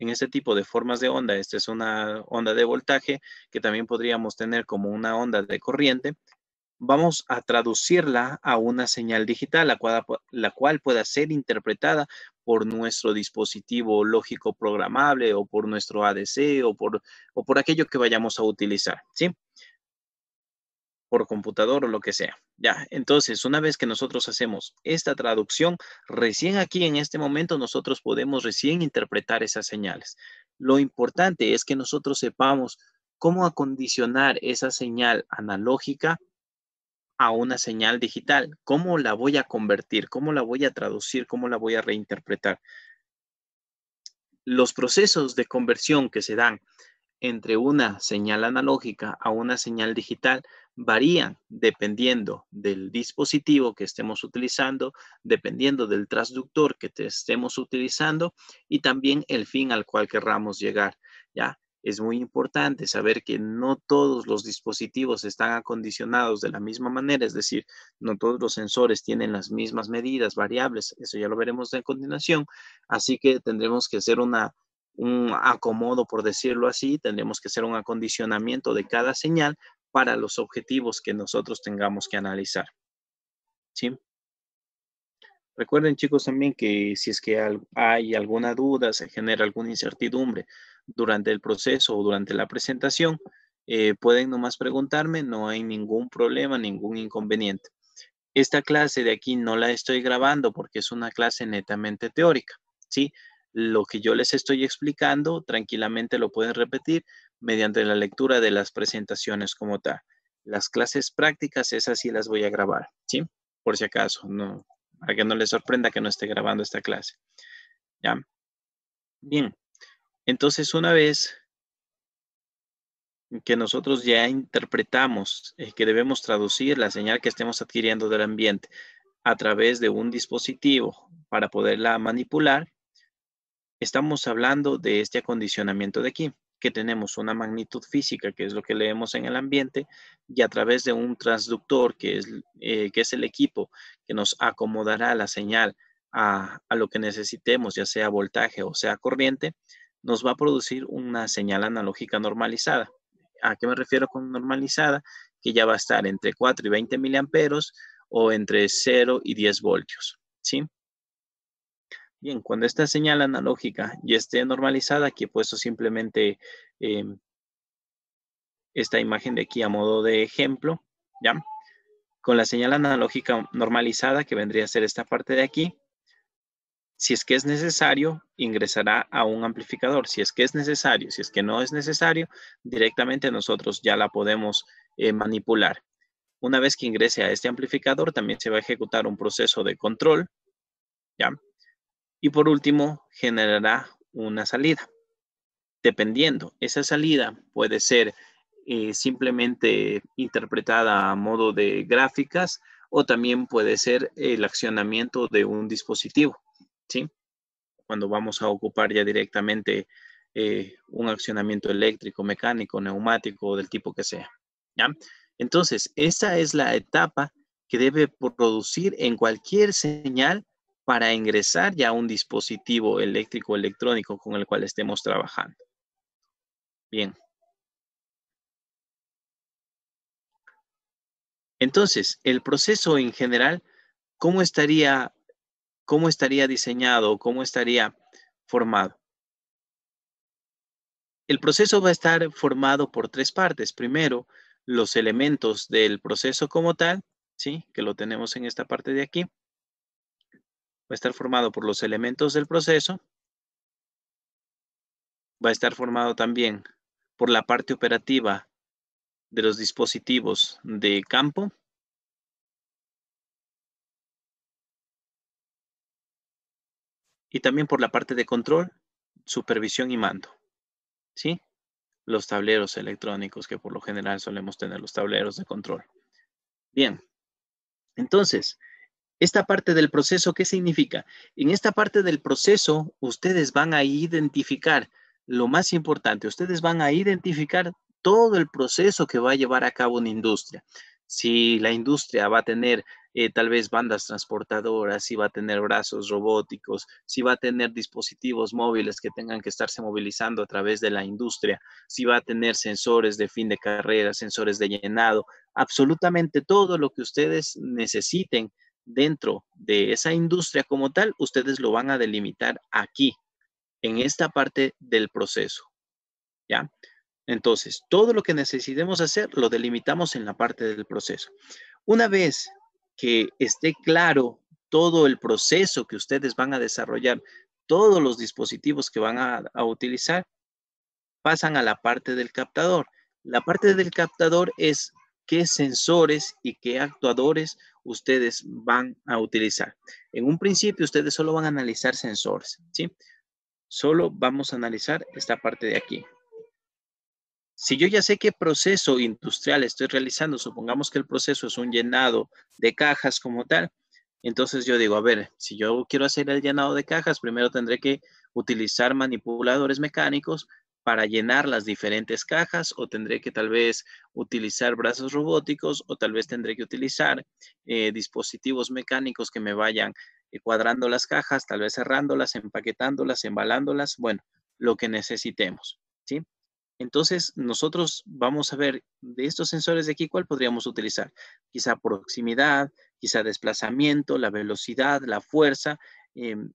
en este tipo de formas de onda, esta es una onda de voltaje que también podríamos tener como una onda de corriente, vamos a traducirla a una señal digital, la cual, pueda ser interpretada por nuestro dispositivo lógico programable o por nuestro ADC o por, o por aquello que vayamos a utilizar, ¿sí? por computador o lo que sea. Ya, entonces, una vez que nosotros hacemos esta traducción, recién aquí en este momento nosotros podemos recién interpretar esas señales. Lo importante es que nosotros sepamos cómo acondicionar esa señal analógica a una señal digital, cómo la voy a convertir, cómo la voy a traducir, cómo la voy a reinterpretar. Los procesos de conversión que se dan entre una señal analógica a una señal digital varían dependiendo del dispositivo que estemos utilizando, dependiendo del transductor que estemos utilizando y también el fin al cual querramos llegar, ¿ya? es muy importante saber que no todos los dispositivos están acondicionados de la misma manera, es decir, no todos los sensores tienen las mismas medidas, variables, eso ya lo veremos en continuación, así que tendremos que hacer un acomodo, por decirlo así, tendremos que hacer un acondicionamiento de cada señal para los objetivos que nosotros tengamos que analizar. ¿Sí? Recuerden chicos también que si es que hay alguna duda, se genera alguna incertidumbre durante el proceso o durante la presentación, eh, pueden nomás preguntarme, no hay ningún problema, ningún inconveniente. Esta clase de aquí no la estoy grabando porque es una clase netamente teórica, ¿sí? lo que yo les estoy explicando, tranquilamente lo pueden repetir mediante la lectura de las presentaciones como tal. Las clases prácticas, esas sí las voy a grabar, ¿sí? Por si acaso, no, para que no les sorprenda que no esté grabando esta clase. ¿Ya? Bien, entonces una vez que nosotros ya interpretamos eh, que debemos traducir la señal que estemos adquiriendo del ambiente a través de un dispositivo para poderla manipular, estamos hablando de este acondicionamiento de aquí, que tenemos una magnitud física, que es lo que leemos en el ambiente, y a través de un transductor, que es, eh, que es el equipo que nos acomodará la señal a, a, lo que necesitemos, ya sea voltaje o sea corriente, nos va a producir una señal analógica normalizada. ¿A qué me refiero con normalizada? Que ya va a estar entre 4 y 20 miliamperos o entre 0 y 10 voltios, ¿sí? Bien, cuando esta señal analógica ya esté normalizada, aquí he puesto simplemente em, esta imagen de aquí a modo de ejemplo, ¿ya? Con la señal analógica normalizada, que vendría a ser esta parte de aquí, si es que es necesario, ingresará a un amplificador. Si es que es necesario, si es que no es necesario, directamente nosotros ya la podemos eh, manipular. Una vez que ingrese a este amplificador, también se va a ejecutar un proceso de control, ¿ya? Y por último, generará una salida. Dependiendo, esa salida puede ser eh, simplemente interpretada a modo de gráficas o también puede ser el accionamiento de un dispositivo, ¿sí? Cuando vamos a ocupar ya directamente eh, un accionamiento eléctrico, mecánico, neumático, del tipo que sea, ¿ya? Entonces, esta es la etapa que debe producir en cualquier señal para ingresar ya un dispositivo eléctrico electrónico con el cual estemos trabajando. Bien. Entonces, el proceso en general, ¿cómo estaría, cómo estaría diseñado, cómo estaría formado? El proceso va a estar formado por tres partes. Primero, los elementos del proceso como tal, ¿sí? que lo tenemos en esta parte de aquí va a estar formado por los elementos del proceso, va a estar formado también por la parte operativa de los dispositivos de campo, y también por la parte de control, supervisión y mando. ¿Sí? Los tableros electrónicos que por lo general solemos tener los tableros de control. Bien. Entonces, esta parte del proceso, ¿qué significa? En esta parte del proceso, ustedes van a identificar lo más importante, ustedes van a identificar todo el proceso que va a llevar a cabo una industria. Si la industria va a tener eh, tal vez bandas transportadoras, si va a tener brazos robóticos, si va a tener dispositivos móviles que tengan que estarse movilizando a través de la industria, si va a tener sensores de fin de carrera, sensores de llenado, absolutamente todo lo que ustedes necesiten dentro de esa industria como tal, ustedes lo van a delimitar aquí, en esta parte del proceso. ¿Ya? Entonces, todo lo que necesitemos hacer lo delimitamos en la parte del proceso. Una vez que esté claro todo el proceso que ustedes van a desarrollar, todos los dispositivos que van a, a utilizar, pasan a la parte del captador. La parte del captador es qué sensores y qué actuadores ustedes van a utilizar. En un principio, ustedes solo van a analizar sensores, ¿sí? Solo vamos a analizar esta parte de aquí. Si yo ya sé qué proceso industrial estoy realizando, supongamos que el proceso es un llenado de cajas como tal, entonces yo digo, a ver, si yo quiero hacer el llenado de cajas, primero tendré que utilizar manipuladores mecánicos para llenar las diferentes cajas o tendré que tal vez utilizar brazos robóticos o tal vez tendré que utilizar eh, dispositivos mecánicos que me vayan eh, cuadrando las cajas, tal vez cerrándolas, empaquetándolas, embalándolas, bueno, lo que necesitemos, ¿sí? Entonces, nosotros vamos a ver de estos sensores de aquí, ¿cuál podríamos utilizar? Quizá proximidad, quizá desplazamiento, la velocidad, la fuerza, em,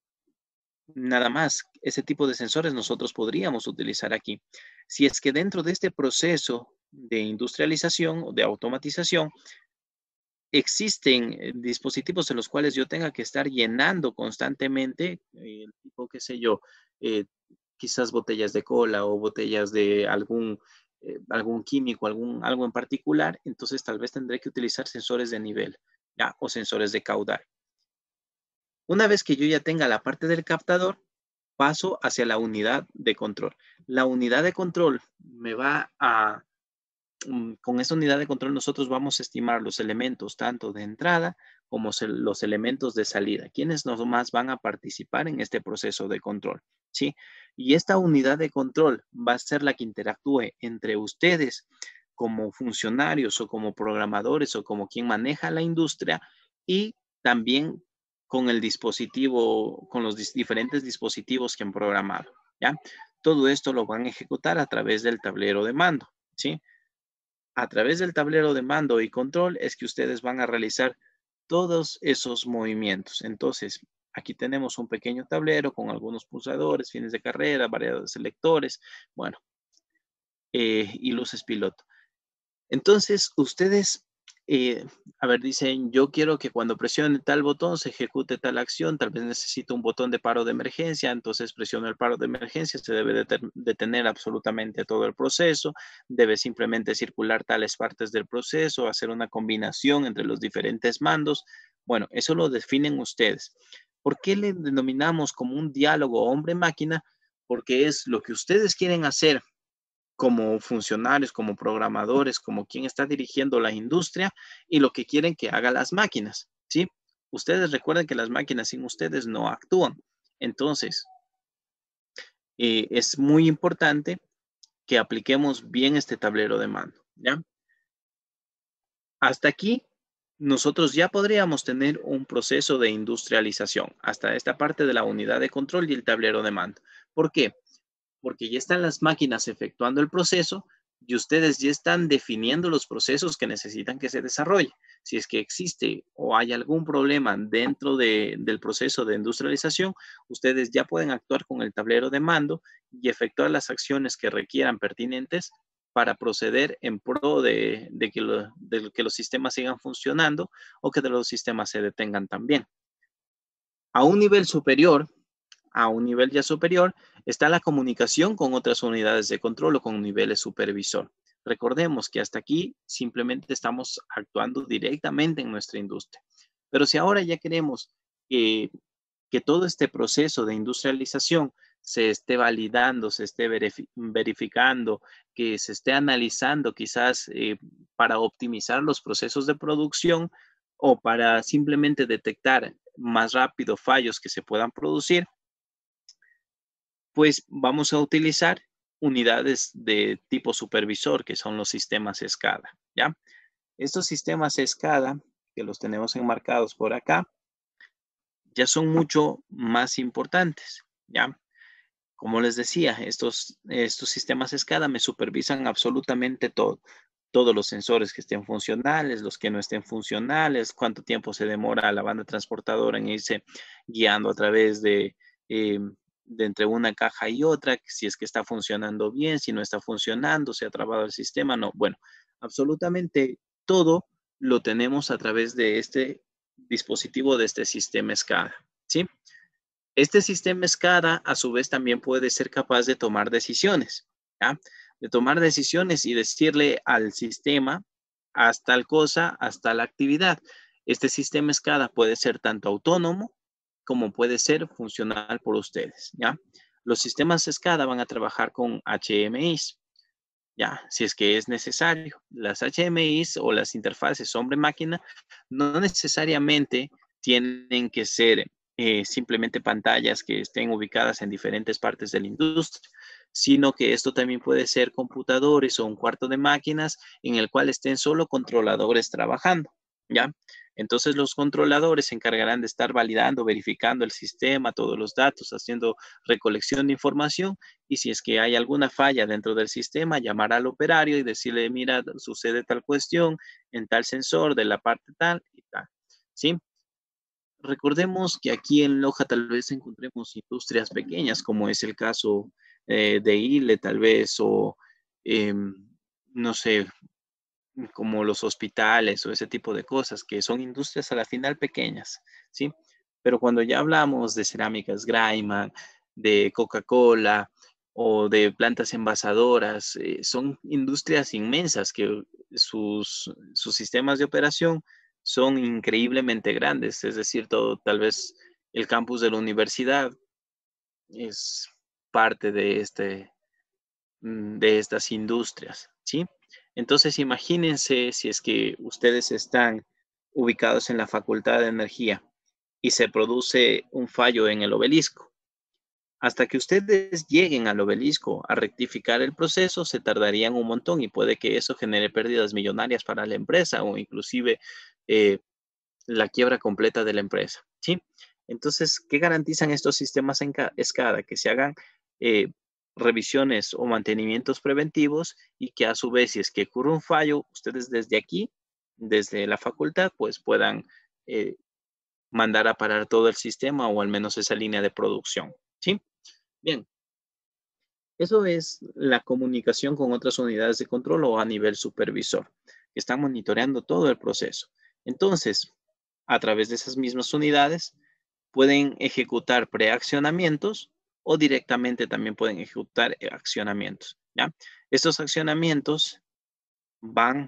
nada más ese tipo de sensores nosotros podríamos utilizar aquí. Si es que dentro de este proceso de industrialización o de automatización existen eh, dispositivos en los cuales yo tenga que estar llenando constantemente, eh, el tipo, qué sé yo, eh, quizás botellas de cola o botellas de algún, algún químico, algún, algo en particular, entonces tal vez tendré que utilizar sensores de nivel ya, o sensores de caudal. Una vez que yo ya tenga la parte del captador, paso hacia la unidad de control. La unidad de control me va a, mm, con esta unidad de control nosotros vamos a estimar los elementos tanto de entrada como los elementos de salida, quienes más van a participar en este proceso de control, ¿sí? Y esta unidad de control va a ser la que interactúe entre ustedes como funcionarios o como programadores o como quien maneja la industria y también con el dispositivo, con los diferentes dispositivos que han programado, ¿ya? Todo esto lo van a ejecutar a través del tablero de mando, ¿sí? A través del tablero de mando y control es que ustedes van a realizar todos esos movimientos. Entonces, aquí tenemos un pequeño tablero con algunos pulsadores, fines de carrera, variedad de selectores, bueno, eh, y luces piloto. Entonces, ustedes eh, a ver, dicen, yo quiero que cuando presione tal botón se ejecute tal acción, tal vez necesito un botón de paro de emergencia, entonces presiono el paro de emergencia, se debe detener absolutamente todo el proceso, debe simplemente circular tales partes del proceso, hacer una combinación entre los diferentes mandos. Bueno, eso lo definen ustedes. ¿Por qué le denominamos como un diálogo hombre-máquina? Porque es lo que ustedes quieren hacer como funcionarios, como programadores, como quien está dirigiendo la industria y lo que quieren que haga las máquinas, ¿sí? Ustedes recuerden que las máquinas sin ustedes no actúan. Entonces, eh, es muy importante que apliquemos bien este tablero de mando, ¿ya? Hasta aquí, nosotros ya podríamos tener un proceso de industrialización, hasta esta parte de la unidad de control y el tablero de mando. ¿Por qué? porque ya están las máquinas efectuando el proceso y ustedes ya están definiendo los procesos que necesitan que se desarrolle. Si es que existe o hay algún problema dentro del proceso de industrialización, ustedes ya pueden actuar con el tablero de mando y efectuar las acciones que requieran pertinentes para proceder en pro de, que, de que los sistemas sigan funcionando o que de los sistemas se detengan también. A un nivel superior, a un nivel ya superior está la comunicación con otras unidades de control o con niveles supervisor. Recordemos que hasta aquí simplemente estamos actuando directamente en nuestra industria. Pero si ahora ya queremos que, todo este proceso de industrialización se esté validando, se esté verificando, que se esté analizando quizás eh, para optimizar los procesos de producción o para simplemente detectar más rápido fallos que se puedan producir, pues vamos a utilizar unidades de tipo supervisor, que son los sistemas SCADA, ¿ya? Estos sistemas SCADA, que los tenemos enmarcados por acá, ya son mucho más importantes, ¿ya? Como les decía, estos, estos sistemas SCADA me supervisan absolutamente todo. Todos los sensores que estén funcionales, los que no estén funcionales, cuánto tiempo se demora la banda transportadora en irse guiando a través de eh, de entre una caja y otra, si es que está funcionando bien, si no está funcionando, se ha trabado el sistema, no. Bueno, absolutamente todo lo tenemos a través de este dispositivo, de este sistema SCADA, ¿sí? Este sistema SCADA, a su vez, también puede ser capaz de tomar decisiones, De tomar decisiones y decirle al sistema, hasta tal cosa, hasta la actividad. Este sistema SCADA puede ser tanto autónomo como puede ser funcional por ustedes, ¿ya? Los sistemas SCADA van a trabajar con HMIs, ¿ya? Si es que es necesario. Las HMIs o las interfaces hombre-máquina no necesariamente tienen que ser eh, simplemente pantallas que estén ubicadas en diferentes partes de la industria, sino que esto también puede ser computadores o un cuarto de máquinas en el cual estén solo controladores trabajando. ¿ya? Entonces los controladores se encargarán de estar validando, verificando el sistema, todos los datos, haciendo recolección de información y si es que hay alguna falla dentro del sistema, llamar al operario y decirle, mira, sucede tal cuestión en tal sensor de la parte tal y tal, ¿sí? Recordemos que aquí en Loja tal vez encontremos industrias pequeñas, como es el caso eh, de ILE tal vez, o em, no sé, Mm, como los hospitales o ese tipo de cosas, que son industrias a la final pequeñas, ¿sí? Pero cuando ya hablamos de cerámicas Graiman, de Coca-Cola o de plantas envasadoras, eh, son industrias inmensas que sus, sistemas de operación son increíblemente grandes, es decir, todo, tal vez el campus de la universidad es parte de, este, mm, de estas industrias, ¿sí? Entonces, imagínense si es que ustedes están ubicados en la Facultad de Energía y se produce un fallo en el obelisco. Hasta que ustedes lleguen al obelisco a rectificar el proceso, se tardarían un montón y puede que eso genere pérdidas millonarias para la empresa o inclusive eh, la quiebra completa de la empresa. ¿sí? Entonces, ¿qué garantizan estos sistemas en escala? Que se hagan eh, revisiones o mantenimientos preventivos y que a su vez, si es que ocurre un fallo, ustedes desde aquí, desde la facultad, pues puedan eh, mandar a parar todo el sistema o al menos esa línea de producción. ¿Sí? Bien. Eso es la comunicación con otras unidades de control o a nivel supervisor, que están monitoreando todo el proceso. Entonces, a través de esas mismas unidades, pueden ejecutar preaccionamientos o directamente también pueden ejecutar eh, accionamientos. ¿ya? Estos accionamientos van,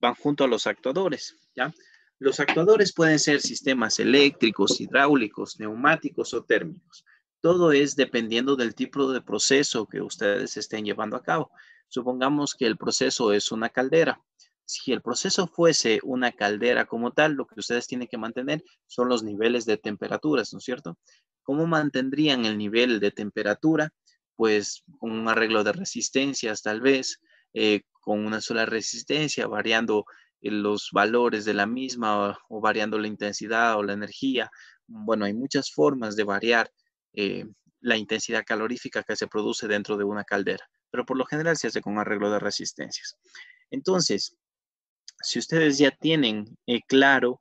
van junto a los actuadores. ¿ya? Los actuadores pueden ser sistemas eléctricos, hidráulicos, neumáticos o térmicos. Todo es dependiendo del tipo de proceso que ustedes estén llevando a cabo. Supongamos que el proceso es una caldera. Si el proceso fuese una caldera como tal, lo que ustedes tienen que mantener son los niveles de temperaturas, ¿no es cierto? ¿Cómo mantendrían el nivel de temperatura? Pues con un arreglo de resistencias tal vez, eh, con una sola resistencia, variando eh, los valores de la misma o, variando la intensidad o la energía. Bueno, hay muchas formas de variar eh, la intensidad calorífica que se produce dentro de una caldera, pero por lo general se hace con arreglo de resistencias. Entonces, si ustedes ya tienen eh, claro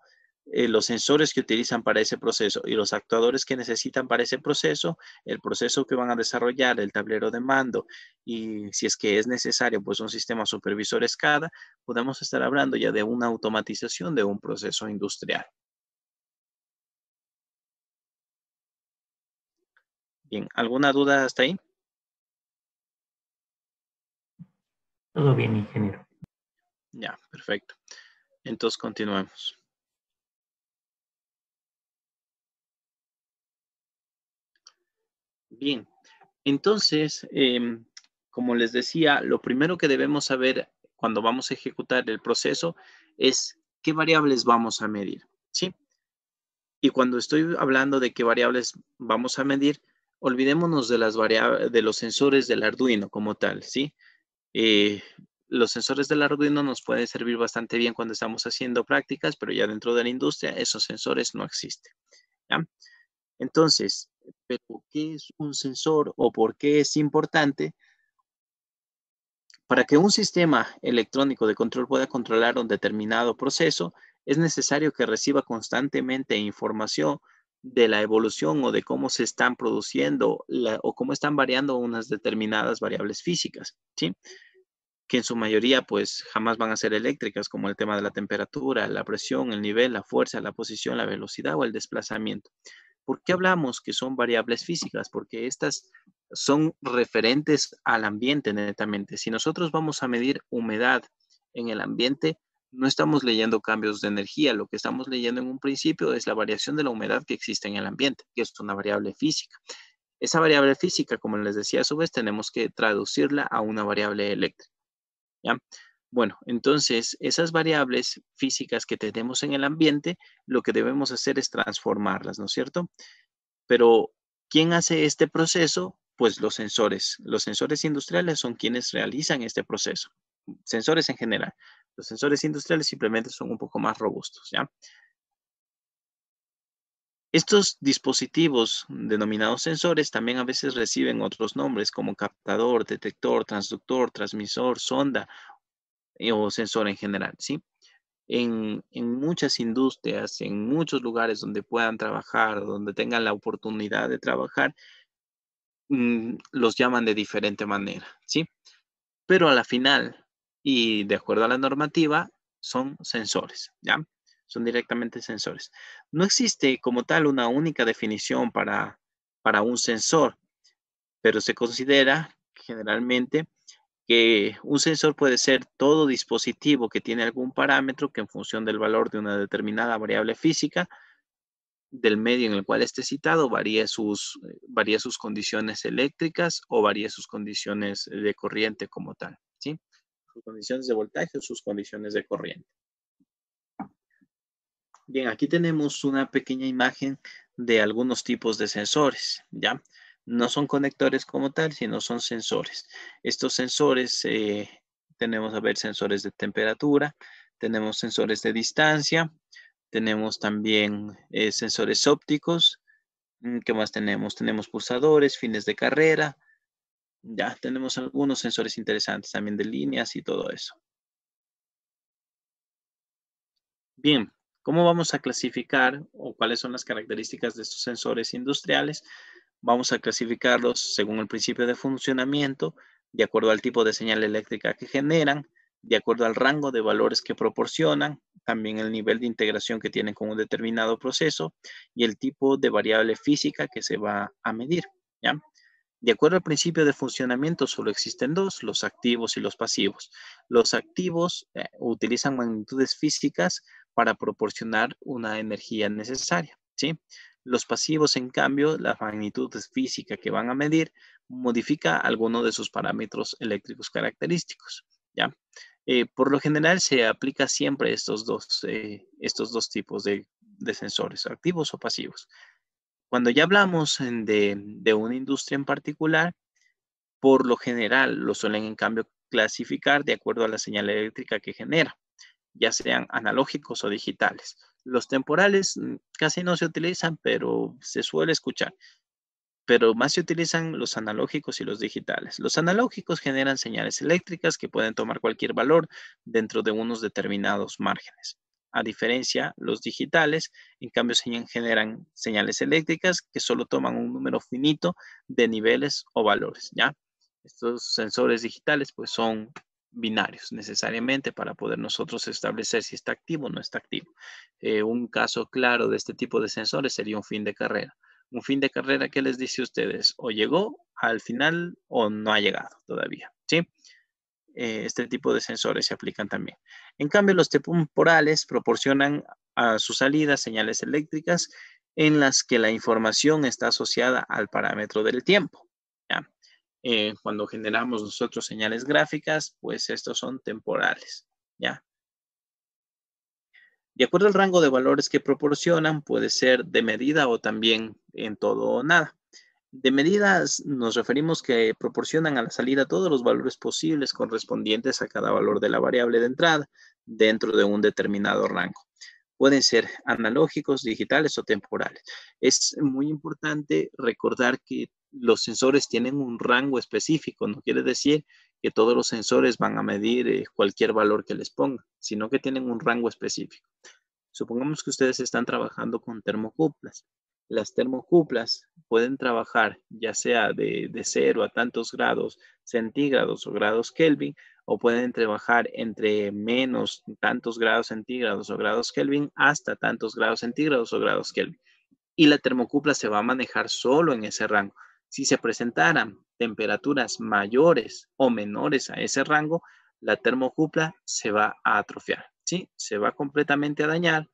eh, los sensores que utilizan para ese proceso y los actuadores que necesitan para ese proceso, el proceso que van a desarrollar, el tablero de mando y si es que es necesario, pues un sistema supervisor SCADA, podemos estar hablando ya de una automatización de un proceso industrial. Bien, ¿alguna duda hasta ahí? Todo bien, ingeniero. Ya, perfecto. Entonces continuemos. Bien, entonces, em, como les decía, lo primero que debemos saber cuando vamos a ejecutar el proceso es qué variables vamos a medir, ¿sí? Y cuando estoy hablando de qué variables vamos a medir, olvidémonos de las variables, de los sensores del Arduino como tal, ¿sí? Eh, los sensores la Arduino nos pueden servir bastante bien cuando estamos haciendo prácticas, pero ya dentro de la industria esos sensores no existen. Entonces, qué es un sensor o por qué es importante? Para que un sistema electrónico de control pueda controlar un determinado proceso, es necesario que reciba constantemente información de la evolución o de cómo se están produciendo o cómo están variando unas determinadas variables físicas. ¿sí? que en su mayoría pues jamás van a ser eléctricas, como el tema de la temperatura, la presión, el nivel, la fuerza, la posición, la velocidad o el desplazamiento. ¿Por qué hablamos que son variables físicas? Porque estas son referentes al ambiente netamente. Si nosotros vamos a medir humedad en el ambiente, no estamos leyendo cambios de energía, lo que estamos leyendo en un principio es la variación de la humedad que existe en el ambiente, que es una variable física. Esa variable física, como les decía a su vez, tenemos que traducirla a una variable eléctrica. ¿ya? Bueno, entonces esas variables físicas que tenemos en el ambiente, lo que debemos hacer es transformarlas, ¿no es cierto? Pero, ¿quién hace este proceso? Pues los sensores. Los sensores industriales son quienes realizan este proceso. Sensores en general. Los sensores industriales simplemente son un poco más robustos, ¿ya? Estos dispositivos denominados sensores también a veces reciben otros nombres como captador, detector, transductor, transmisor, sonda eh, o sensor en general, ¿sí? En, muchas industrias, en muchos lugares donde puedan trabajar, donde tengan la oportunidad de trabajar, mm, los llaman de diferente manera, ¿sí? Pero a la final, y de acuerdo a la normativa, son sensores, ¿ya? son directamente sensores. No existe como tal una única definición para, para un sensor, pero se considera generalmente que un sensor puede ser todo dispositivo que tiene algún parámetro que en función del valor de una determinada variable física del medio en el cual esté citado varía sus, eh, sus condiciones eléctricas o varía sus condiciones de corriente como tal, Sus condiciones de voltaje o sus condiciones de corriente. Bien, aquí tenemos una pequeña imagen de algunos tipos de sensores, ¿ya? No son conectores como tal, sino son sensores. Estos sensores, eh, tenemos, a ver, sensores de temperatura, tenemos sensores de distancia, tenemos también eh, sensores ópticos, mm, ¿qué más tenemos? Tenemos pulsadores, fines de carrera, ya tenemos algunos sensores interesantes también de líneas y todo eso. Bien, ¿Cómo vamos a clasificar o cuáles son las características de estos sensores industriales? Vamos a clasificarlos según el principio de funcionamiento, de acuerdo al tipo de señal eléctrica que generan, de acuerdo al rango de valores que proporcionan, también el nivel de integración que tienen con un determinado proceso y el tipo de variable física que se va a medir. ¿ya? De acuerdo al principio de funcionamiento, solo existen dos, los activos y los pasivos. Los activos eh, utilizan magnitudes físicas para proporcionar una energía necesaria. ¿sí? Los pasivos, en cambio, la magnitud física que van a medir modifica alguno de sus parámetros eléctricos característicos. ¿ya? Eh, por lo general se aplica siempre estos dos, eh, estos dos tipos de, sensores, activos o pasivos. Cuando ya hablamos de una industria en particular, por lo general lo suelen en cambio clasificar de acuerdo a la señal eléctrica que genera ya sean analógicos o digitales. Los temporales mm, casi no se utilizan, pero se suele escuchar. Pero más se utilizan los analógicos y los digitales. Los analógicos generan señales eléctricas que pueden tomar cualquier valor dentro de unos determinados márgenes. A diferencia, los digitales, en cambio, generan señales eléctricas que solo toman un número finito de niveles o valores, ¿ya? Estos sensores digitales, pues, son binarios necesariamente para poder nosotros establecer si está activo o no está activo. Eh, un caso claro de este tipo de sensores sería un fin de carrera. Un fin de carrera que les dice a ustedes o llegó al final o no ha llegado todavía. ¿sí? Eh, este tipo de sensores se aplican también. En cambio, los temporales proporcionan a su salida señales eléctricas en las que la información está asociada al parámetro del tiempo. Eh, cuando generamos nosotros señales gráficas, pues estos son temporales, ¿ya? De acuerdo al rango de valores que proporcionan, puede ser de medida o también en todo o nada. De medidas nos referimos que proporcionan a la salida todos los valores posibles correspondientes a cada valor de la variable de entrada dentro de un determinado rango. Pueden ser analógicos, digitales o temporales. Es muy importante recordar que los sensores tienen un rango específico, no quiere decir que todos los sensores van a medir eh, cualquier valor que les ponga, sino que tienen un rango específico. Supongamos que ustedes están trabajando con termocuplas. Las termocuplas pueden trabajar ya sea de, cero a tantos grados centígrados o grados Kelvin, o pueden trabajar entre menos tantos grados centígrados o grados Kelvin hasta tantos grados centígrados o grados Kelvin. Y la termocupla se va a manejar solo en ese rango. Si se presentaran temperaturas mayores o menores a ese rango, la termocupla se va a atrofiar, ¿sí? Se va completamente a dañar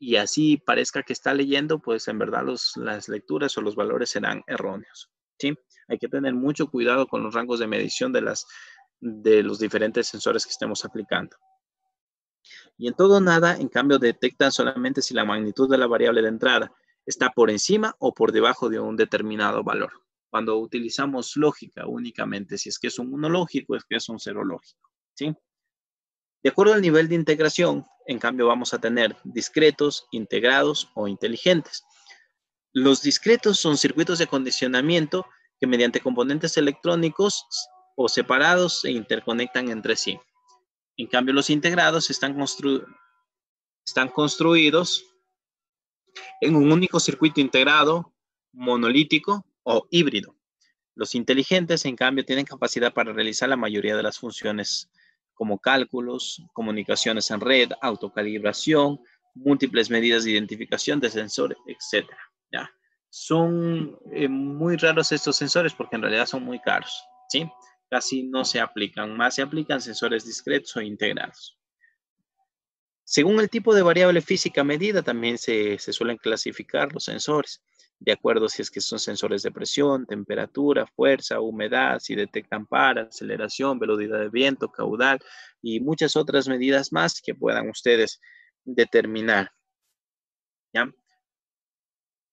y así parezca que está leyendo, pues en verdad las lecturas o los valores serán erróneos, ¿sí? Hay que tener mucho cuidado con los rangos de medición de, las, de los diferentes sensores que estemos aplicando. Y en todo nada, en cambio, detectan solamente si la magnitud de la variable de entrada está por encima o por debajo de un determinado valor cuando utilizamos lógica únicamente, si es que es un monológico es que es un cero lógico, ¿sí? De acuerdo al nivel de integración, en cambio vamos a tener discretos, integrados o inteligentes. Los discretos son circuitos de condicionamiento que mediante componentes electrónicos o separados se interconectan entre sí. En cambio, los integrados están, constru están construidos en un único circuito integrado monolítico o híbrido. Los inteligentes, en cambio, tienen capacidad para realizar la mayoría de las funciones como cálculos, comunicaciones en red, autocalibración, múltiples medidas de identificación de sensores, etc. Son eh, muy raros estos sensores porque en realidad son muy caros. ¿sí? Casi no se aplican, más se aplican sensores discretos o integrados. Según el tipo de variable física medida, también se, se suelen clasificar los sensores de acuerdo si es que son sensores de presión, temperatura, fuerza, humedad, si detectan par, aceleración, velocidad de viento, caudal y muchas otras medidas más que puedan ustedes determinar. ¿Ya?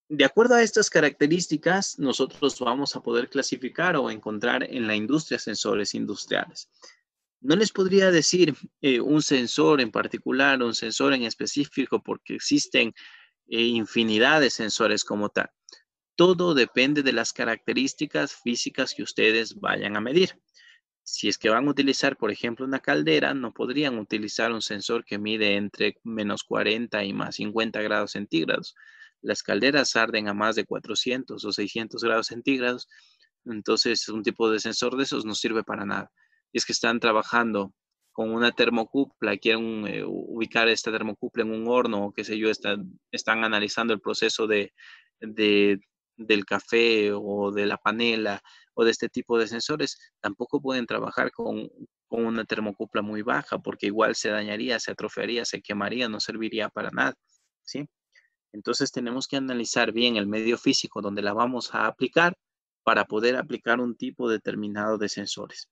De acuerdo a estas características, nosotros vamos a poder clasificar o encontrar en la industria sensores industriales. No les podría decir eh, un sensor en particular, un sensor en específico, porque existen e infinidad de sensores como tal. Todo depende de las características físicas que ustedes vayan a medir. Si es que van a utilizar, por ejemplo, una caldera, no podrían utilizar un sensor que mide entre menos 40 y más 50 grados centígrados. Las calderas arden a más de 400 o 600 grados centígrados, entonces un tipo de sensor de esos no sirve para nada. es que están trabajando con una termocupla, quieren eh, ubicar esta termocupla en un horno, o qué sé yo, están analizando el proceso de, del café o de la panela o de este tipo de sensores, tampoco pueden trabajar con, con una termocupla muy baja, porque igual se dañaría, se atrofiaría, se quemaría, no serviría para nada, ¿sí? Entonces tenemos que analizar bien el medio físico donde la vamos a aplicar para poder aplicar un tipo determinado de sensores.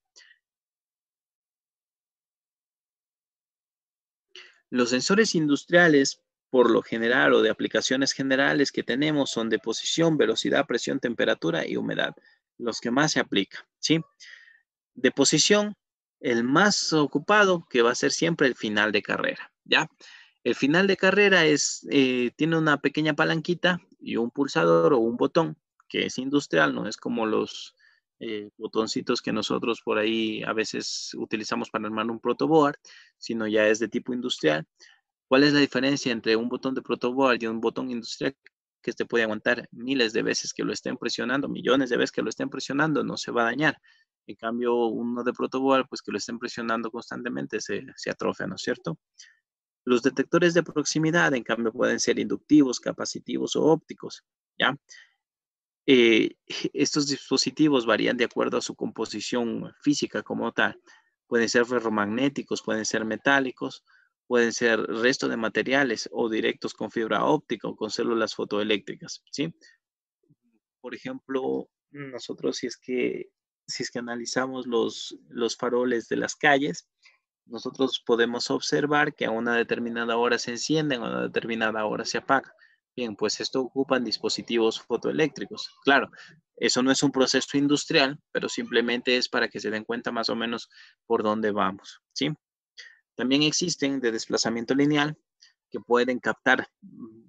Los sensores industriales, por lo general o de aplicaciones generales que tenemos, son de posición, velocidad, presión, temperatura y humedad, los que más se aplican, ¿sí? De posición, el más ocupado, que va a ser siempre el final de carrera, ¿ya? El final de carrera es, eh, tiene una pequeña palanquita y un pulsador o un botón, que es industrial, no es como los eh, botoncitos que nosotros por ahí a veces utilizamos para armar un protoboard, sino ya es de tipo industrial. ¿Cuál es la diferencia entre un botón de protoboard y un botón industrial que este puede aguantar miles de veces que lo estén presionando, millones de veces que lo estén presionando, no se va a dañar. En cambio, uno de protoboard, pues que lo estén presionando constantemente, se, se atrofia, ¿no es cierto? Los detectores de proximidad, en cambio, pueden ser inductivos, capacitivos o ópticos, ¿ya? Eh, estos dispositivos varían de acuerdo a su composición física como tal. Pueden ser ferromagnéticos, pueden ser metálicos, pueden ser resto de materiales o directos con fibra óptica o con células fotoeléctricas, ¿sí? Por ejemplo, nosotros si es que, si es que analizamos los, los faroles de las calles, nosotros podemos observar que a una determinada hora se encienden, a una determinada hora se apagan. Bien, pues esto ocupan dispositivos fotoeléctricos. Claro, eso no es un proceso industrial, pero simplemente es para que se den cuenta más o menos por dónde vamos, ¿sí? También existen de desplazamiento lineal que pueden captar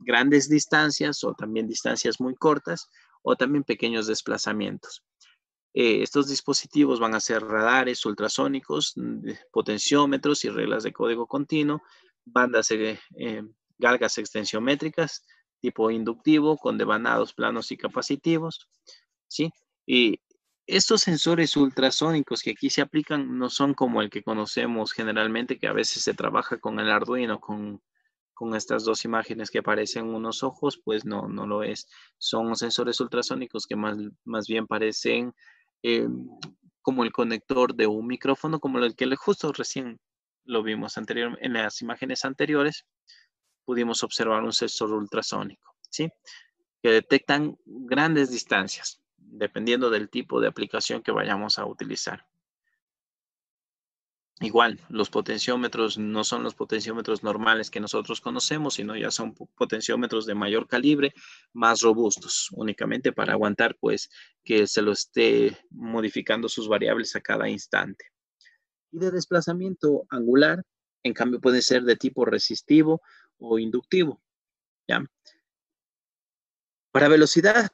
grandes distancias o también distancias muy cortas o también pequeños desplazamientos. Eh, estos dispositivos van a ser radares ultrasónicos, mm, potenciómetros y reglas de código continuo, bandas eh, eh galgas extensiométricas, tipo inductivo con devanados planos y capacitivos, ¿sí? Y estos sensores ultrasónicos que aquí se aplican no son como el que conocemos generalmente, que a veces se trabaja con el Arduino, con, estas dos imágenes que aparecen unos ojos, pues no, no lo es. Son sensores ultrasónicos que más, más bien parecen eh, como el conector de un micrófono, como el que justo recién lo vimos anterior, en las imágenes anteriores pudimos observar un sensor ultrasónico, ¿sí? Que detectan grandes distancias, dependiendo del tipo de aplicación que vayamos a utilizar. Igual, los potenciómetros no son los potenciómetros normales que nosotros conocemos, sino ya son potenciómetros de mayor calibre, más robustos, únicamente para aguantar pues que se lo esté modificando sus variables a cada instante. Y de desplazamiento angular, en cambio puede ser de tipo resistivo, o inductivo. ¿ya? Para velocidad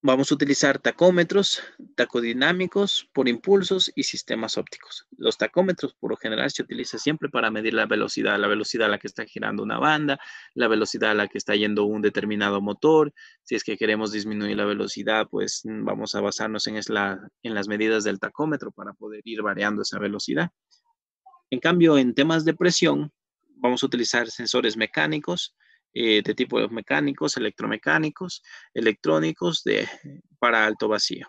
vamos a utilizar tacómetros, tacodinámicos por impulsos y sistemas ópticos. Los tacómetros por lo general se utiliza siempre para medir la velocidad, la velocidad a la que está girando una banda, la velocidad a la que está yendo un determinado motor. Si es que queremos disminuir la velocidad, pues mm, vamos a basarnos en, en las medidas del tacómetro para poder ir variando esa velocidad. En cambio, en temas de presión, vamos a utilizar sensores mecánicos, eh, de tipo mecánicos, electromecánicos, electrónicos de, para alto vacío.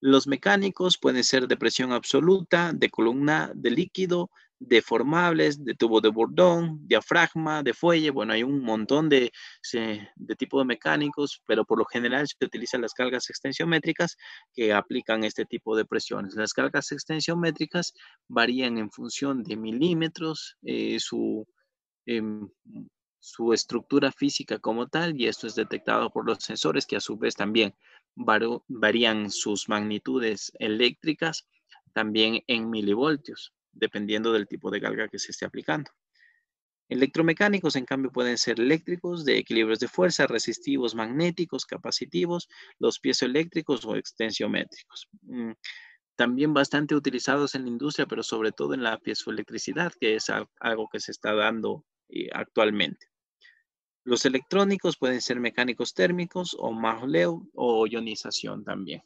Los mecánicos pueden ser de presión absoluta, de columna de líquido, deformables, de tubo de bordón, diafragma, de fuelle. Bueno, hay un montón de, de tipos de mecánicos, pero por lo general se utilizan las cargas extensiométricas que aplican este tipo de presiones. Las cargas extensiométricas varían en función de milímetros, eh, su, Em, su estructura física como tal y esto es detectado por los sensores que a su vez también varían sus magnitudes eléctricas también en milivoltios, dependiendo del tipo de galga que se esté aplicando. Electromecánicos, en cambio, pueden ser eléctricos, de equilibrios de fuerza, resistivos, magnéticos, capacitivos, los piezoeléctricos o extensiométricos. Mm, también bastante utilizados en la industria, pero sobre todo en la piezoelectricidad, que es algo que se está dando eh, actualmente. Los electrónicos pueden ser mecánicos térmicos o leo o ionización también.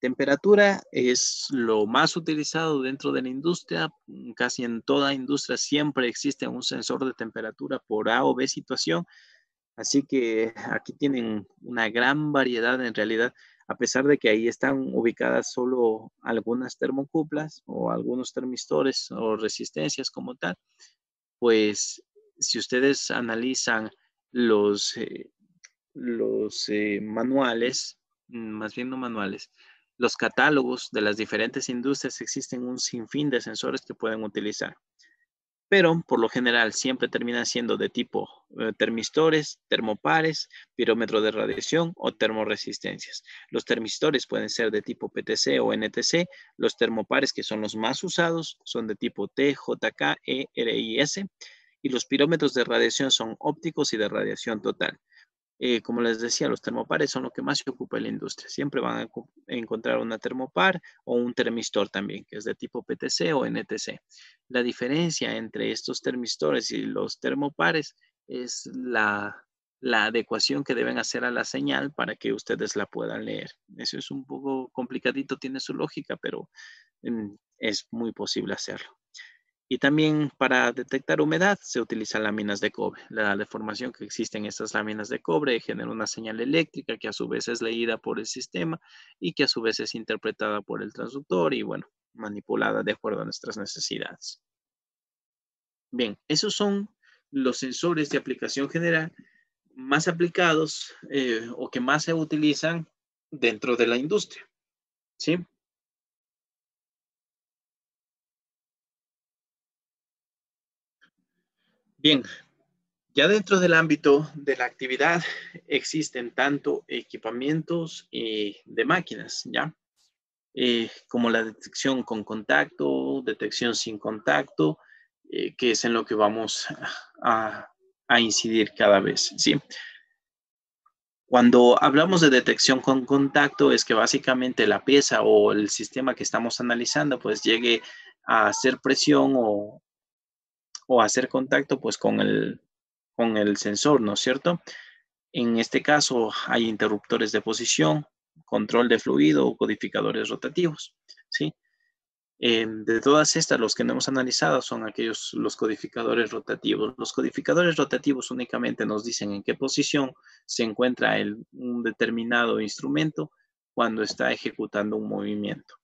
Temperatura es lo más utilizado dentro de la industria. Casi en toda industria siempre existe un sensor de temperatura por A o B situación. Así que aquí tienen una gran variedad en realidad, a pesar de que ahí están ubicadas solo algunas termocuplas o algunos termistores o resistencias como tal, pues si ustedes analizan los, eh, los eh, manuales, mm, más bien no manuales, los catálogos de las diferentes industrias, existen un sinfín de sensores que pueden utilizar pero por lo general siempre terminan siendo de tipo eh, termistores, termopares, pirómetro de radiación o termoresistencias. Los termistores pueden ser de tipo PTC o NTC, los termopares que son los más usados son de tipo T, K, E, R, y S, y los pirómetros de radiación son ópticos y de radiación total. Eh, como les decía, los termopares son lo que más se ocupa en la industria. Siempre van a encontrar una termopar o un termistor también, que es de tipo PTC o NTC. La diferencia entre estos termistores y los termopares es la, adecuación que deben hacer a la señal para que ustedes la puedan leer. Eso es un poco complicadito, tiene su lógica, pero mm, es muy posible hacerlo. Y también para detectar humedad se utilizan láminas de cobre. La deformación que existe en estas láminas de cobre genera una señal eléctrica que a su vez es leída por el sistema y que a su vez es interpretada por el transductor y bueno, manipulada de acuerdo a nuestras necesidades. Bien, esos son los sensores de aplicación general más aplicados eh, o que más se utilizan dentro de la industria. ¿Sí? Bien, ya dentro del ámbito de la actividad existen tanto equipamientos y eh, de máquinas, ¿ya? Eh, como la detección con contacto, detección sin contacto, eh, que es en lo que vamos a, a, incidir cada vez, ¿sí? Cuando hablamos de detección con contacto es que básicamente la pieza o el sistema que estamos analizando pues llegue a hacer presión o, o hacer contacto pues con el, con el sensor, ¿no es cierto? En este caso hay interruptores de posición, control de fluido o codificadores rotativos, ¿sí? Em, de todas estas, los que no hemos analizado son aquellos, los codificadores rotativos. Los codificadores rotativos únicamente nos dicen en qué posición se encuentra el, un determinado instrumento cuando está ejecutando un movimiento.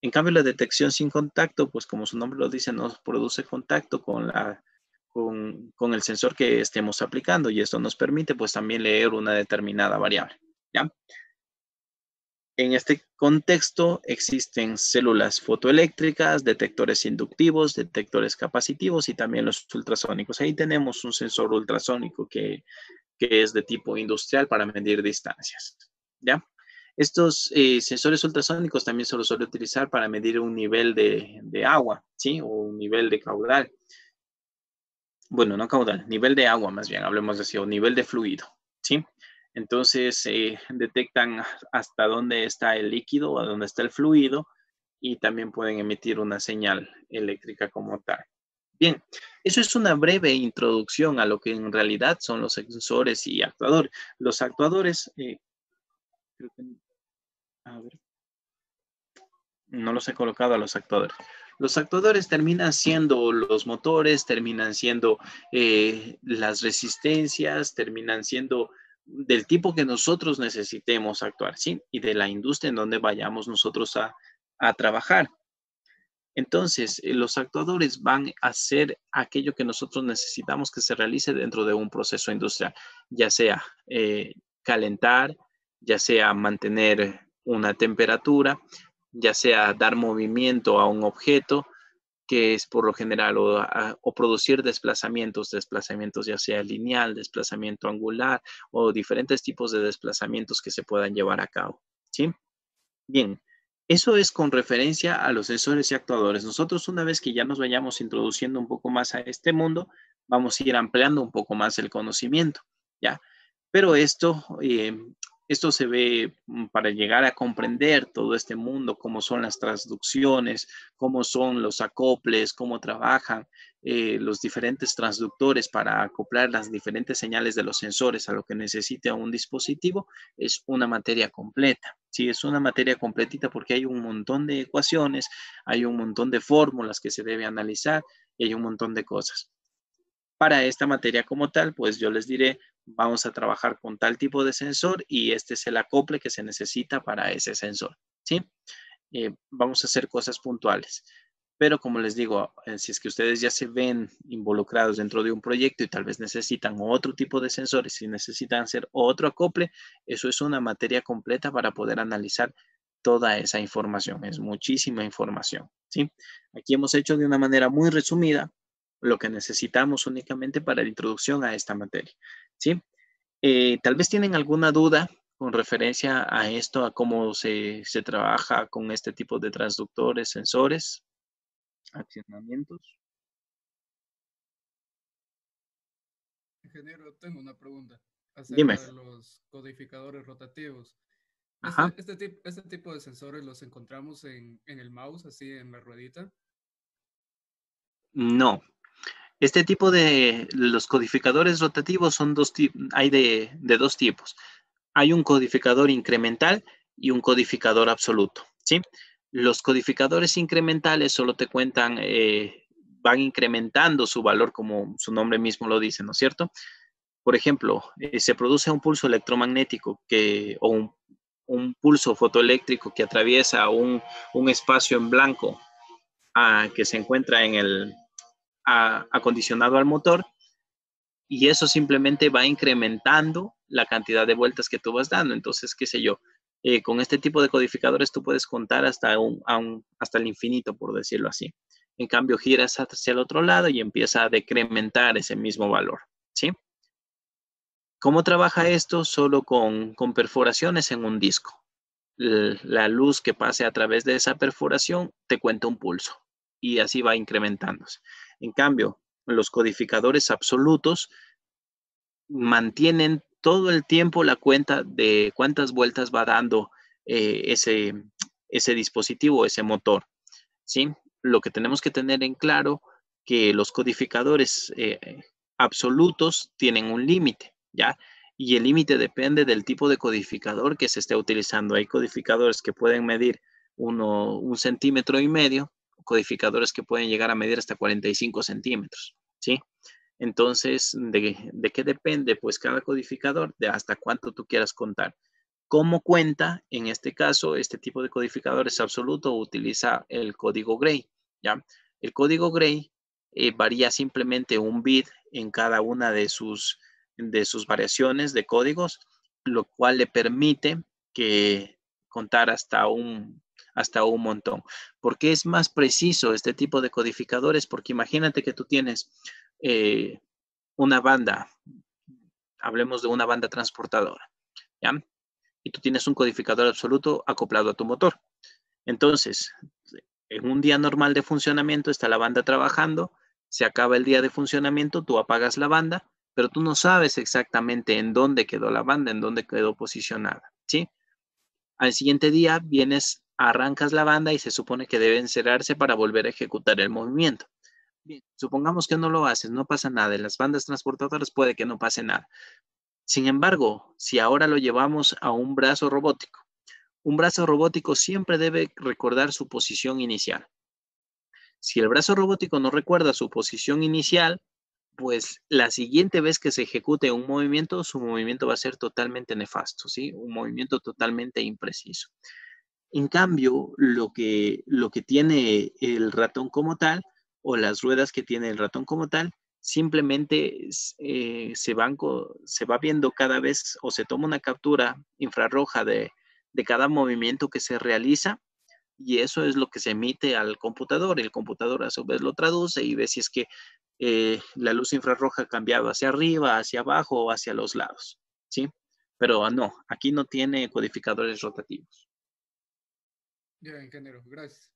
En cambio, la detección sin contacto, pues como su nombre lo dice, no produce contacto con, la, con, el sensor que estemos aplicando y esto nos permite pues también leer una determinada variable. ¿ya? En este contexto existen células fotoeléctricas, detectores inductivos, detectores capacitivos y también los ultrasónicos. Ahí tenemos un sensor ultrasónico que, que es de tipo industrial para medir distancias. ¿Ya? Estos eh, sensores ultrasónicos también se los suele utilizar para medir un nivel de, agua, ¿sí? O un nivel de caudal. Bueno, no caudal, nivel de agua más bien, hablemos así, o nivel de fluido, ¿sí? Entonces eh, detectan hasta dónde está el líquido o dónde está el fluido y también pueden emitir una señal eléctrica como tal. Bien, eso es una breve introducción a lo que en realidad son los sensores y actuadores. Los actuadores, eh, no los he colocado a los actuadores. Los actuadores terminan siendo los motores, terminan siendo eh, las resistencias, terminan siendo del tipo que nosotros necesitemos actuar, ¿sí? Y de la industria en donde vayamos nosotros a, trabajar. Entonces, eh, los actuadores van a hacer aquello que nosotros necesitamos que se realice dentro de un proceso industrial, ya sea eh, calentar, ya sea mantener una temperatura, ya sea dar movimiento a un objeto, que es por lo general, o, producir desplazamientos, desplazamientos ya sea lineal, desplazamiento angular o diferentes tipos de desplazamientos que se puedan llevar a cabo. ¿sí? Bien, eso es con referencia a los sensores y actuadores. Nosotros una vez que ya nos vayamos introduciendo un poco más a este mundo, vamos a ir ampliando un poco más el conocimiento, ¿ya? Pero esto eh, esto se ve mm, para llegar a comprender todo este mundo, cómo son las transducciones, cómo son los acoples, cómo trabajan eh, los diferentes transductores para acoplar las diferentes señales de los sensores a lo que necesita un dispositivo, es una materia completa. Sí, es una materia completita porque hay un montón de ecuaciones, hay un montón de fórmulas que se debe analizar y hay un montón de cosas para esta materia como tal, pues yo les diré vamos a trabajar con tal tipo de sensor y este es el acople que se necesita para ese sensor, ¿sí? Eh, vamos a hacer cosas puntuales. Pero como les digo, eh, si es que ustedes ya se ven involucrados dentro de un proyecto y tal vez necesitan otro tipo de sensores, y necesitan hacer otro acople, eso es una materia completa para poder analizar toda esa información. Es muchísima información. ¿sí? Aquí hemos hecho de una manera muy resumida lo que necesitamos únicamente para la introducción a esta materia. ¿sí? Eh, tal vez tienen alguna duda con referencia a esto, a cómo se, trabaja con este tipo de transductores, sensores, accionamientos. Ingeniero, tengo una pregunta los codificadores rotativos. Este, Ajá. Este, este, tipo, de sensores los encontramos en, en el mouse, así en la ruedita. No, este tipo de los codificadores rotativos son dos hay de, de, dos tipos. Hay un codificador incremental y un codificador absoluto. ¿sí? Los codificadores incrementales solo te cuentan, eh, van incrementando su valor como su nombre mismo lo dice, ¿no es cierto? Por ejemplo, eh, se produce un pulso electromagnético que, o un, pulso fotoeléctrico que atraviesa un, espacio en blanco ah, que se encuentra en el, acondicionado al motor y eso simplemente va incrementando la cantidad de vueltas que tú vas dando. Entonces, qué sé yo, eh, con este tipo de codificadores tú puedes contar hasta, un, hasta el infinito, por decirlo así. En cambio, giras hacia el otro lado y empieza a decrementar ese mismo valor, ¿sí? ¿Cómo trabaja esto? Solo con, con perforaciones en un disco. la luz que pase a través de esa perforación te cuenta un pulso y así va incrementándose. En cambio, los codificadores absolutos mantienen todo el tiempo la cuenta de cuántas vueltas va dando eh, ese, ese dispositivo, ese motor. ¿sí? Lo que tenemos que tener en claro que los codificadores eh, absolutos tienen un límite, ¿ya? Y el límite depende del tipo de codificador que se esté utilizando. Hay codificadores que pueden medir un centímetro y medio codificadores que pueden llegar a medir hasta 45 centímetros, ¿sí? Entonces, ¿de, qué depende? Pues cada codificador, de hasta cuánto tú quieras contar. ¿Cómo cuenta? En este caso, este tipo de codificadores absoluto, utiliza el código Gray, ¿ya? El código Gray eh, varía simplemente un bit en cada una de sus, de sus variaciones de códigos, lo cual le permite que contar hasta un hasta un montón. Porque es más preciso este tipo de codificadores, porque imagínate que tú tienes eh, una banda, hablemos de una banda transportadora, ¿ya? Y tú tienes un codificador absoluto acoplado a tu motor. Entonces, en un día normal de funcionamiento está la banda trabajando, se acaba el día de funcionamiento, tú apagas la banda, pero tú no sabes exactamente en dónde quedó la banda, en dónde quedó posicionada, ¿sí? Al siguiente día vienes arrancas la banda y se supone que debe encerrarse para volver a ejecutar el movimiento. Bien, supongamos que no lo haces, no pasa nada. En las bandas transportadoras puede que no pase nada. Sin embargo, si ahora lo llevamos a un brazo robótico, un brazo robótico siempre debe recordar su posición inicial. Si el brazo robótico no recuerda su posición inicial, pues la siguiente vez que se ejecute un movimiento, su movimiento va a ser totalmente nefasto, ¿sí? Un movimiento totalmente impreciso. En cambio, lo que, lo que tiene el ratón como tal o las ruedas que tiene el ratón como tal, simplemente eh, se, van, se va viendo cada vez o se toma una captura infrarroja de, cada movimiento que se realiza y eso es lo que se emite al computador. El computador a su vez lo traduce y ve si es que eh, la luz infrarroja ha cambiado hacia arriba, hacia abajo o hacia los lados, ¿sí? Pero no, aquí no tiene codificadores rotativos. Ya, ingeniero, gracias.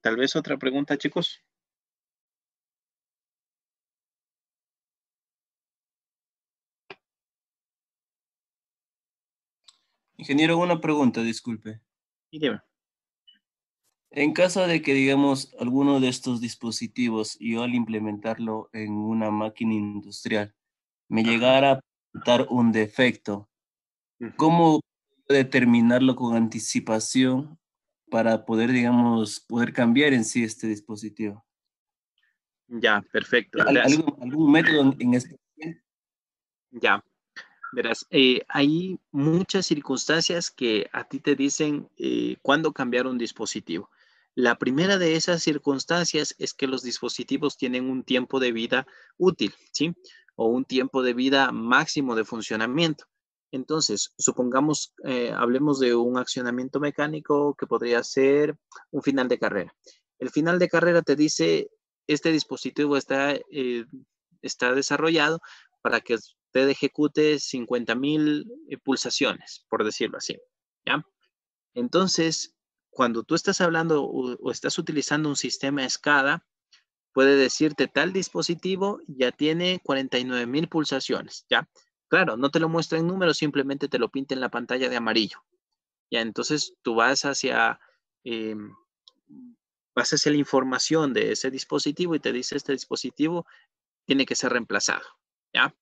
Tal vez otra pregunta, chicos. Ingeniero, una pregunta, disculpe. En caso de que, digamos, alguno de estos dispositivos, yo al implementarlo en una máquina industrial, me llegara a dar un defecto, ¿cómo determinarlo con anticipación para poder, digamos, poder cambiar en sí este dispositivo. Ya, perfecto. algún, método en este. Ya, verás, eh, hay muchas circunstancias que a ti te dicen eh, cuándo cambiar un dispositivo. La primera de esas circunstancias es que los dispositivos tienen un tiempo de vida útil, ¿sí? O un tiempo de vida máximo de funcionamiento. Entonces, supongamos, eh, hablemos de un accionamiento mecánico que podría ser un final de carrera. El final de carrera te dice, este dispositivo está, eh, desarrollado para que usted ejecute 50.000 eh, pulsaciones, por decirlo así. ¿ya? Entonces, cuando tú estás hablando o, estás utilizando un sistema SCADA, puede decirte tal dispositivo ya tiene 49.000 pulsaciones, ¿ya? Claro, no te lo muestra en números, simplemente te lo pinta en la pantalla de amarillo. Ya, entonces tú vas hacia, em, hacia la información de ese dispositivo y te dice este dispositivo tiene que ser reemplazado. ¿Ya?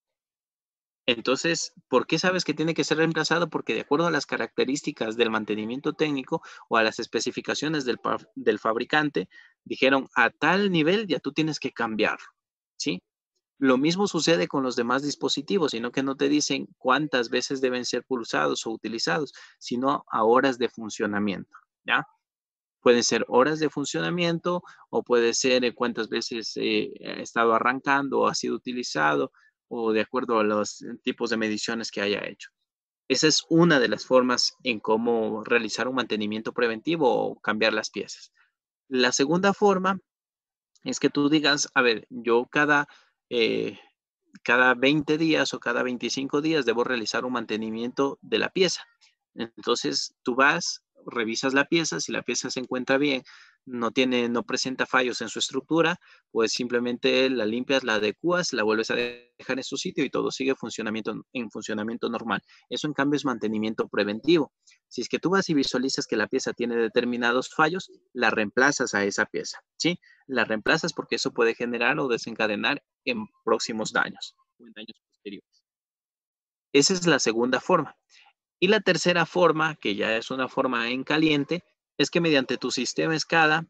Entonces, ¿por qué sabes que tiene que ser reemplazado? Porque de acuerdo a las características del mantenimiento técnico o a las especificaciones del, del fabricante, dijeron a tal nivel ya tú tienes que cambiarlo, ¿sí? Lo mismo sucede con los demás dispositivos, sino que no te dicen cuántas veces deben ser pulsados o utilizados, sino a horas de funcionamiento, ¿ya? Pueden ser horas de funcionamiento o puede ser eh, cuántas veces eh, ha estado arrancando o ha sido utilizado o de acuerdo a los eh, tipos de mediciones que haya hecho. Esa es una de las formas en cómo realizar un mantenimiento preventivo o cambiar las piezas. La segunda forma es que tú digas, a ver, yo cada eh, cada 20 días o cada 25 días debo realizar un mantenimiento de la pieza. Entonces tú vas, revisas la pieza, si la pieza se encuentra bien, no tiene, no presenta fallos en su estructura, pues simplemente la limpias, la adecuas, la vuelves a dejar en su sitio y todo sigue funcionamiento, en funcionamiento normal. Eso en cambio es mantenimiento preventivo. Si es que tú vas y visualizas que la pieza tiene determinados fallos, la reemplazas a esa pieza, ¿sí? La reemplazas porque eso puede generar o desencadenar en próximos daños en daños posteriores. Esa es la segunda forma. Y la tercera forma, que ya es una forma en caliente, es que mediante tu sistema SCADA,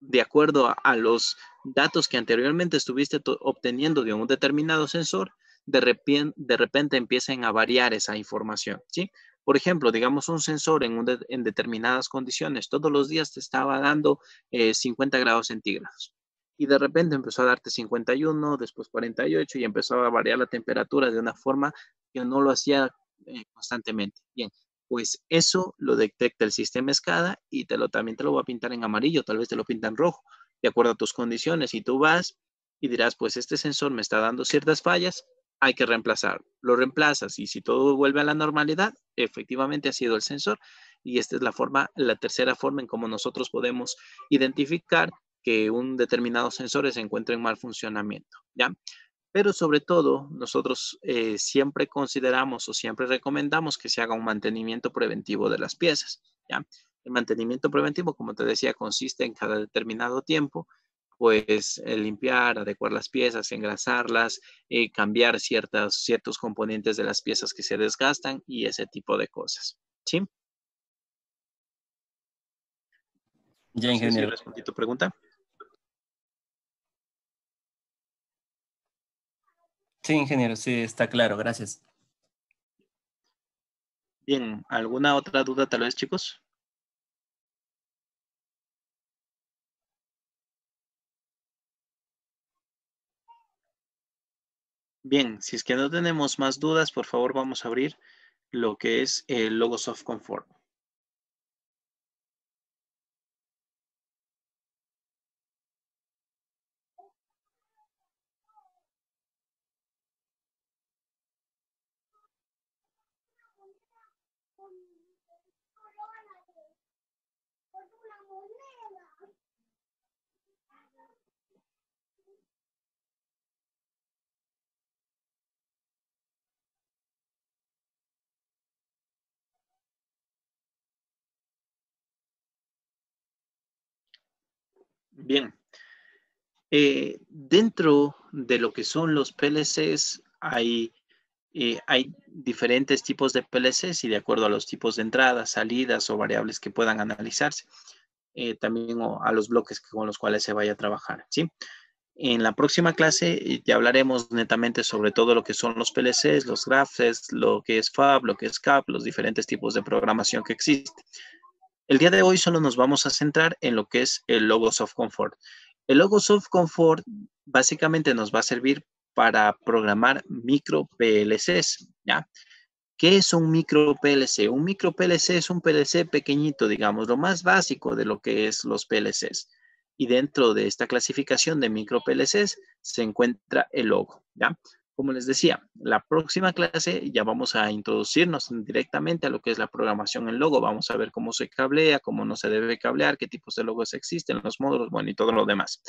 de acuerdo a, los datos que anteriormente estuviste obteniendo de un determinado sensor, de repente, de repente empiecen a variar esa información, ¿sí? Por ejemplo, digamos un sensor en, determinadas condiciones, todos los días te estaba dando 50 eh, grados centígrados y de repente empezó a darte 51, después 48 y empezó a variar la temperatura de una forma que no lo hacía eh, constantemente. Bien, pues eso lo detecta el sistema SCADA y te lo, también te lo va a pintar en amarillo, tal vez te lo pinta en rojo, de acuerdo a tus condiciones. Y tú vas y dirás, pues este sensor me está dando ciertas fallas, hay que reemplazar. Lo reemplazas y si todo vuelve a la normalidad, efectivamente ha sido el sensor. Y esta es la forma, la tercera forma en cómo nosotros podemos identificar que un determinado sensor se encuentra en mal funcionamiento. ¿ya? Pero sobre todo, nosotros eh, siempre consideramos o siempre recomendamos que se haga un mantenimiento preventivo de las piezas. El mantenimiento preventivo, como te decía, consiste en cada determinado tiempo, pues limpiar, adecuar las piezas, engrasarlas, eh, cambiar ciertas, ciertos componentes de las piezas que se desgastan y ese tipo de cosas. ¿Sí? Ya, ingeniero. sí, respondí tu pregunta? Sí, ingeniero, sí, está claro, gracias. Bien, ¿alguna otra duda tal vez, chicos? Bien, si es que no tenemos más dudas, por favor vamos a abrir lo que es el Logosoft Conform. Bien, eh, dentro de lo que son los PLCs hay, eh, hay diferentes tipos de PLCs y de acuerdo a los tipos de entradas, salidas o variables que puedan analizarse. Eh, también a los bloques con los cuales se vaya a trabajar. ¿sí? En la próxima clase ya hablaremos netamente sobre todo lo que son los PLCs, los graphs, lo que es FAB, lo que es CAP, los diferentes tipos de programación que existen. El día de hoy solo nos vamos a centrar en lo que es el logo Soft Comfort. El logo Soft Comfort básicamente nos va a servir para programar micro PLCs, ¿ya? ¿Qué es un micro PLC? Un micro PLC es un PLC pequeñito, digamos, lo más básico de lo que es los PLCs. Y dentro de esta clasificación de micro PLCs se encuentra el logo, ¿ya? Como les decía, la próxima clase ya vamos a introducirnos directamente a lo que es la programación en logo. Vamos a ver cómo se cablea, cómo no se debe cablear, qué tipos de logos existen, los módulos, bueno, y todo lo demás.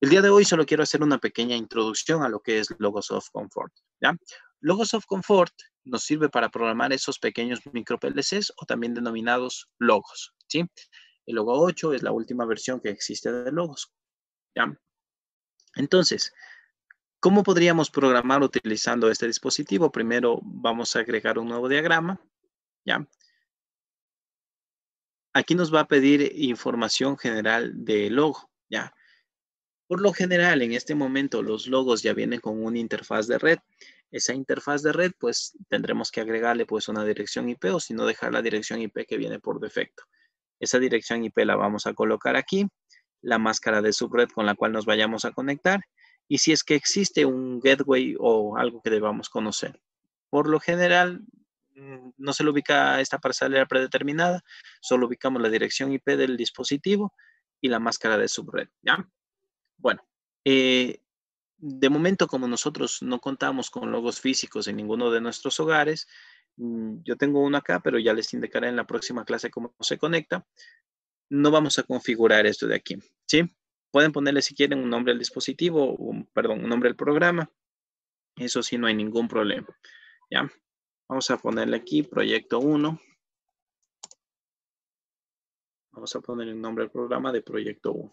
El día de hoy solo quiero hacer una pequeña introducción a lo que es Logos of Comfort. ¿ya? Logos of Comfort nos sirve para programar esos pequeños micro PLCs o también denominados logos. ¿sí? El logo 8 es la última versión que existe de logos. ¿ya? Entonces, ¿Cómo podríamos programar utilizando este dispositivo? Primero vamos a agregar un nuevo diagrama. ¿ya? Aquí nos va a pedir información general de logo. ¿ya? Por lo general, en este momento los logos ya vienen con una interfaz de red. Esa interfaz de red, pues tendremos que agregarle pues una dirección IP o si no dejar la dirección IP que viene por defecto. Esa dirección IP la vamos a colocar aquí, la máscara de subred con la cual nos vayamos a conectar y si es que existe un gateway o algo que debamos conocer. Por lo general, mm, no se le ubica esta parcela predeterminada, solo ubicamos la dirección IP del dispositivo y la máscara de subred. ¿ya? Bueno, eh, de momento como nosotros no contamos con logos físicos en ninguno de nuestros hogares, mm, yo tengo uno acá, pero ya les indicaré en la próxima clase cómo se conecta. No vamos a configurar esto de aquí, ¿sí? Pueden ponerle si quieren un nombre al dispositivo, perdón, un nombre al programa. Eso sí, no hay ningún problema. ¿ya? Vamos a ponerle aquí proyecto 1. Vamos a poner el nombre al programa de proyecto 1.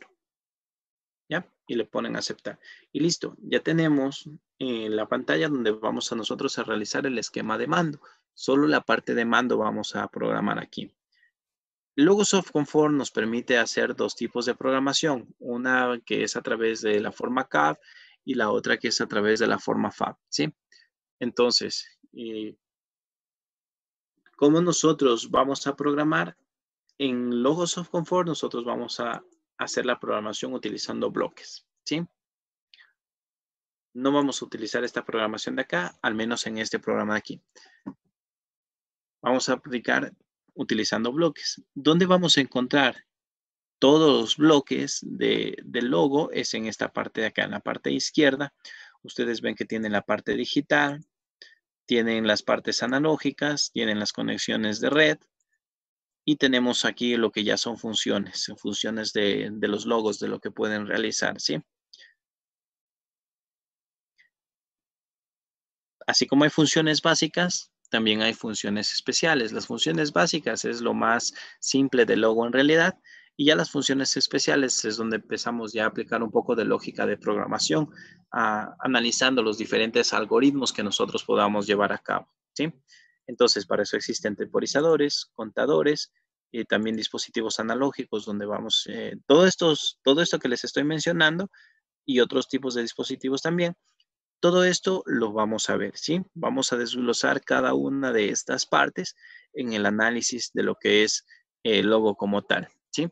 ¿Ya? Y le ponen aceptar. Y listo, ya tenemos eh, la pantalla donde vamos a nosotros a realizar el esquema de mando. Solo la parte de mando vamos a programar aquí. Logosoft Confort nos permite hacer dos tipos de programación, una que es a través de la forma CAD y la otra que es a través de la forma FAB, ¿sí? Entonces, eh, ¿cómo nosotros vamos a programar? En of Confort nosotros vamos a hacer la programación utilizando bloques, ¿sí? No vamos a utilizar esta programación de acá, al menos en este programa de aquí. Vamos a aplicar utilizando bloques. ¿Dónde vamos a encontrar todos los bloques de, del logo? Es en esta parte de acá, en la parte izquierda. Ustedes ven que tienen la parte digital, tienen las partes analógicas, tienen las conexiones de red y tenemos aquí lo que ya son funciones, funciones de, de los logos, de lo que pueden realizar, ¿sí? Así como hay funciones básicas, también hay funciones especiales. Las funciones básicas es lo más simple de logo en realidad. Y ya las funciones especiales es donde empezamos ya a aplicar un poco de lógica de programación, ah, analizando los diferentes algoritmos que nosotros podamos llevar a cabo. ¿sí? Entonces, para eso existen temporizadores, contadores y también dispositivos analógicos donde vamos, eh, todo, estos, todo esto que les estoy mencionando y otros tipos de dispositivos también todo esto lo vamos a ver, ¿sí? Vamos a desglosar cada una de estas partes en el análisis de lo que es el logo como tal, ¿sí?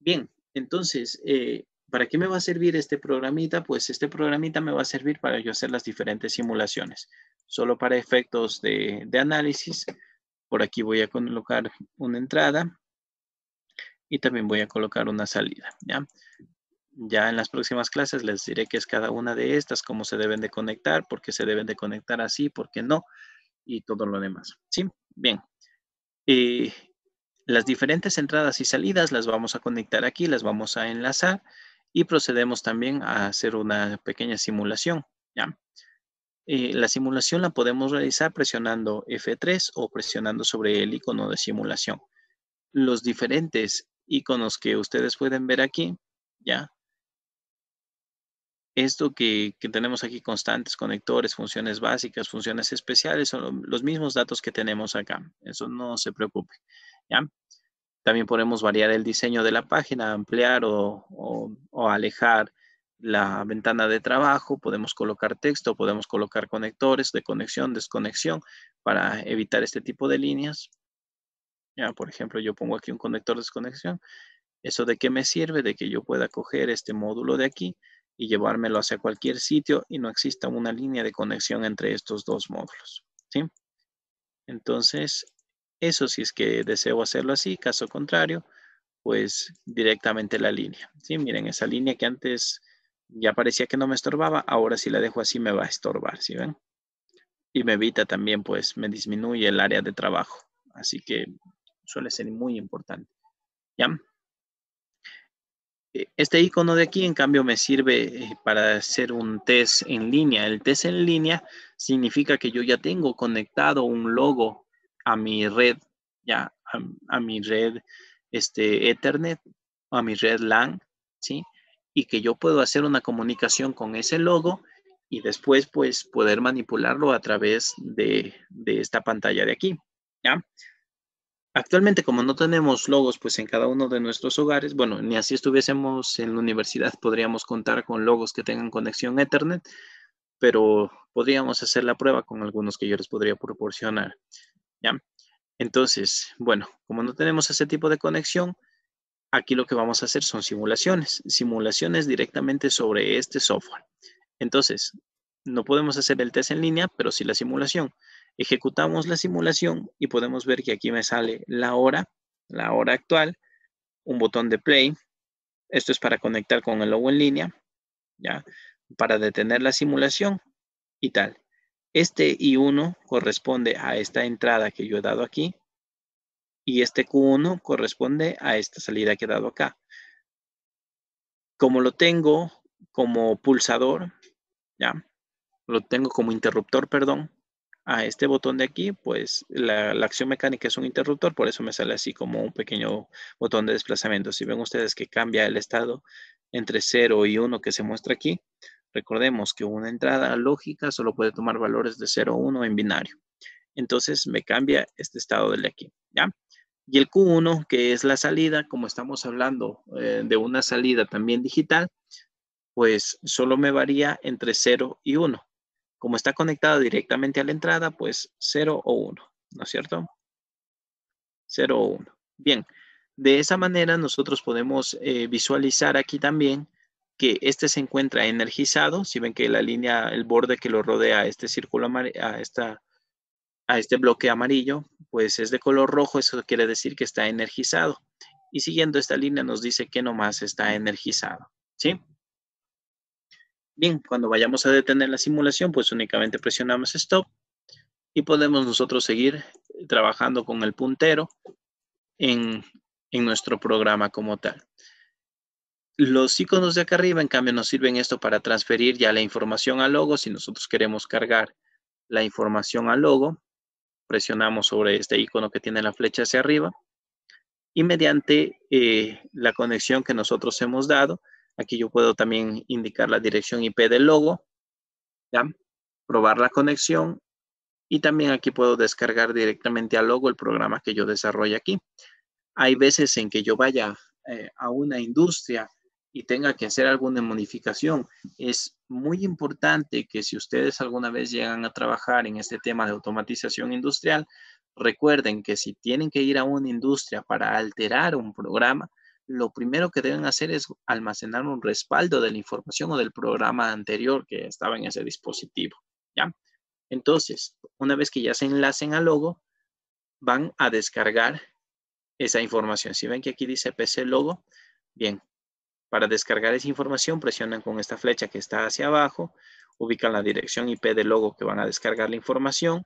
Bien, entonces, eh, ¿para qué me va a servir este programita? Pues este programita me va a servir para yo hacer las diferentes simulaciones. Solo para efectos de, de análisis, por aquí voy a colocar una entrada y también voy a colocar una salida, ¿ya? ya en las próximas clases les diré qué es cada una de estas, cómo se deben de conectar, por qué se deben de conectar así, por qué no, y todo lo demás. ¿Sí? Bien. Eh, las diferentes entradas y salidas las vamos a conectar aquí, las vamos a enlazar y procedemos también a hacer una pequeña simulación. ¿ya? Eh, la simulación la podemos realizar presionando F3 o presionando sobre el icono de simulación. Los diferentes iconos que ustedes pueden ver aquí, ya esto que, tenemos aquí constantes, conectores, funciones básicas, funciones especiales, son los mismos datos que tenemos acá. Eso no se preocupe. ¿ya? También podemos variar el diseño de la página, ampliar o, alejar la ventana de trabajo, podemos colocar texto, podemos colocar conectores de conexión, desconexión para evitar este tipo de líneas. Ya, por ejemplo, yo pongo aquí un conector de desconexión. ¿Eso de qué me sirve? De que yo pueda coger este módulo de aquí, y llevármelo hacia cualquier sitio y no exista una línea de conexión entre estos dos módulos. ¿sí? Entonces, eso si es que deseo hacerlo así, caso contrario, pues directamente la línea. ¿sí? Miren, esa línea que antes ya parecía que no me estorbaba, ahora si la dejo así me va a estorbar, ¿sí ven? Y me evita también, pues me disminuye el área de trabajo. Así que suele ser muy importante. ¿Ya? Eh, este icono de aquí, en cambio, me sirve eh, para hacer un test en línea. El test en línea significa que yo ya tengo conectado un logo a mi red, ya a, mi red este, Ethernet, a mi red LAN, ¿sí? Y que yo puedo hacer una comunicación con ese logo y después, pues, poder manipularlo a través de, de esta pantalla de aquí, ¿ya? Actualmente, como no tenemos logos pues en cada uno de nuestros hogares, bueno, ni así estuviésemos en la universidad, podríamos contar con logos que tengan conexión a Ethernet, pero podríamos hacer la prueba con algunos que yo les podría proporcionar. ¿ya? Entonces, bueno, como no tenemos ese tipo de conexión, aquí lo que vamos a hacer son simulaciones, simulaciones directamente sobre este software. Entonces, no podemos hacer el test en línea, pero sí la simulación. Ejecutamos la simulación y podemos ver que aquí me sale la hora, la hora actual, un botón de play. Esto es para conectar con el logo en línea, ¿ya? Para detener la simulación y tal. Este I1 corresponde a esta entrada que yo he dado aquí y este Q1 corresponde a esta salida que he dado acá. Como lo tengo como pulsador, ¿ya? Lo tengo como interruptor, perdón a este botón de aquí, pues la, acción mecánica es un interruptor, por eso me sale así como un pequeño botón de desplazamiento. Si ven ustedes que cambia el estado entre 0 y 1 que se muestra aquí, recordemos que una entrada lógica solo puede tomar valores de 0 1 en binario. Entonces me cambia este estado de aquí, ¿ya? Y el Q1, que es la salida, como estamos hablando eh, de una salida también digital, pues solo me varía entre 0 y 1. Como está conectado directamente a la entrada, pues 0 o 1, ¿no es cierto? 0 o 1. Bien, de esa manera nosotros podemos eh, visualizar aquí también que este se encuentra energizado. Si ven que la línea, el borde que lo rodea a este círculo amarillo, a, a este bloque amarillo, pues es de color rojo, eso quiere decir que está energizado. Y siguiendo esta línea nos dice que nomás está energizado, ¿sí? Bien, cuando vayamos a detener la simulación, pues únicamente presionamos Stop y podemos nosotros seguir eh, trabajando con el puntero en, nuestro programa como tal. Los iconos de acá arriba, en cambio, nos sirven esto para transferir ya la información al logo. Si nosotros queremos cargar la información al logo, presionamos sobre este icono que tiene la flecha hacia arriba y mediante eh, la conexión que nosotros hemos dado, Aquí yo puedo también indicar la dirección IP del logo, probar la conexión y también aquí puedo descargar directamente al logo el programa que yo desarrolle aquí. Hay veces en que yo vaya eh, a una industria y tenga que hacer alguna modificación. Es muy importante que si ustedes alguna vez llegan a trabajar en este tema de automatización industrial, recuerden que si tienen que ir a una industria para alterar un programa, lo primero que deben hacer es almacenar un respaldo de la información o del programa anterior que estaba en ese dispositivo, ¿ya? Entonces, una vez que ya se enlacen al logo, van a descargar esa información. Si ven que aquí dice PC logo, bien, para descargar esa información presionan con esta flecha que está hacia abajo, ubican la dirección IP del logo que van a descargar la información,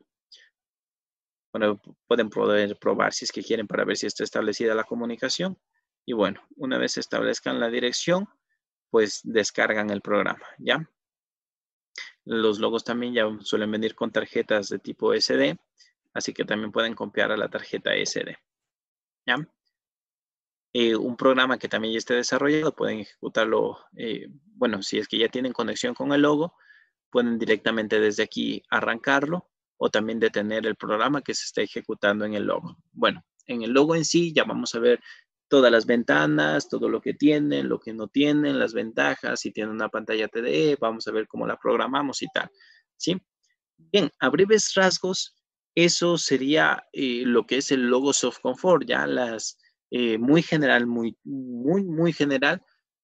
bueno, pueden probar si es que quieren para ver si está establecida la comunicación. Y bueno, una vez establezcan la dirección, pues descargan el programa, ¿ya? Los logos también ya suelen venir con tarjetas de tipo SD, así que también pueden copiar a la tarjeta SD, ¿ya? Eh, un programa que también ya esté desarrollado, pueden ejecutarlo, eh, bueno, si es que ya tienen conexión con el logo, pueden directamente desde aquí arrancarlo o también detener el programa que se está ejecutando en el logo. Bueno, en el logo en sí ya vamos a ver todas las ventanas, todo lo que tienen, lo que no tienen, las ventajas, si tiene una pantalla TDE, vamos a ver cómo la programamos y tal, ¿sí? Bien, a breves rasgos, eso sería eh, lo que es el logo Soft Comfort, ya las, eh, muy general, muy, muy, muy general,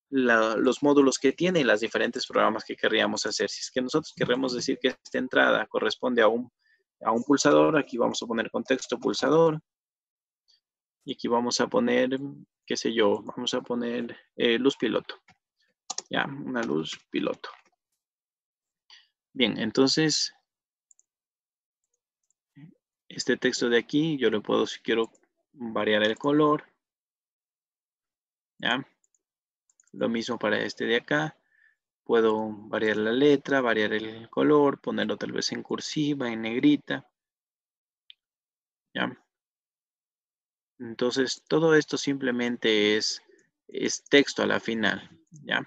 los módulos que tiene y las diferentes programas que querríamos hacer. Si es que nosotros queremos decir que esta entrada corresponde a un, a un pulsador, aquí vamos a poner contexto pulsador, y aquí vamos a poner, qué sé yo, vamos a poner eh, luz piloto. Ya, una luz piloto. Bien, entonces, este texto de aquí, yo lo puedo, si quiero, variar el color. Ya. Lo mismo para este de acá. Puedo variar la letra, variar el color, ponerlo tal vez en cursiva, en negrita. Ya. Entonces, todo esto simplemente es, es texto a la final, ¿ya?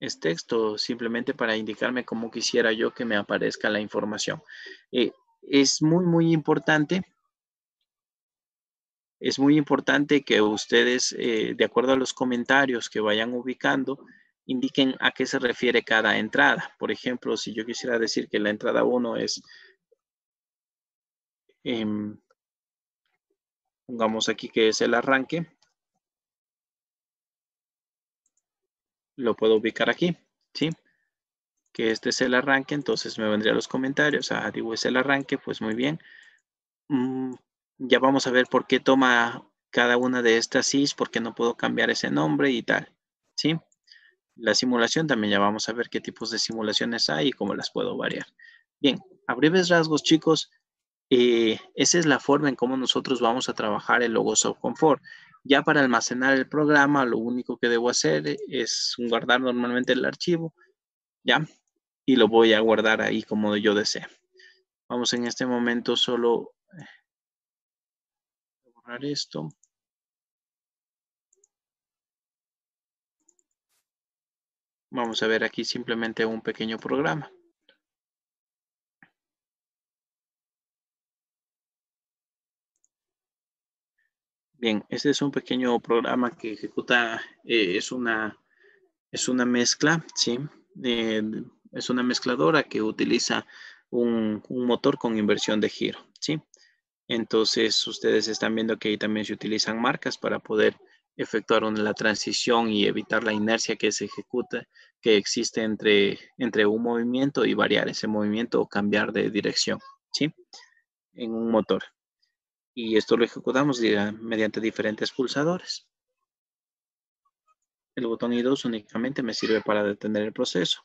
Es texto simplemente para indicarme cómo quisiera yo que me aparezca la información. Eh, es muy, muy importante. Es muy importante que ustedes, eh, de acuerdo a los comentarios que vayan ubicando, indiquen a qué se refiere cada entrada. Por ejemplo, si yo quisiera decir que la entrada 1 es em, Pongamos aquí que es el arranque. Lo puedo ubicar aquí, ¿sí? Que este es el arranque, entonces me vendría los comentarios. Ah, digo, es el arranque, pues muy bien. Mm, ya vamos a ver por qué toma cada una de estas SIS, por qué no puedo cambiar ese nombre y tal, ¿sí? La simulación también ya vamos a ver qué tipos de simulaciones hay y cómo las puedo variar. Bien, a breves rasgos, chicos, eh, esa es la forma en cómo nosotros vamos a trabajar el logo Soft Comfort. Ya para almacenar el programa, lo único que debo hacer es guardar normalmente el archivo, ¿ya? Y lo voy a guardar ahí como yo desee. Vamos en este momento solo eh, a borrar esto. Vamos a ver aquí simplemente un pequeño programa. Bien, este es un pequeño programa que ejecuta, eh, es, una, es una mezcla, ¿sí? Eh, es una mezcladora que utiliza un, motor con inversión de giro, ¿sí? Entonces, ustedes están viendo que ahí también se utilizan marcas para poder efectuar una, la transición y evitar la inercia que se ejecuta, que existe entre, entre un movimiento y variar ese movimiento o cambiar de dirección, ¿sí? En un motor y esto lo ejecutamos mediante diferentes pulsadores. El botón I2 únicamente me sirve para detener el proceso.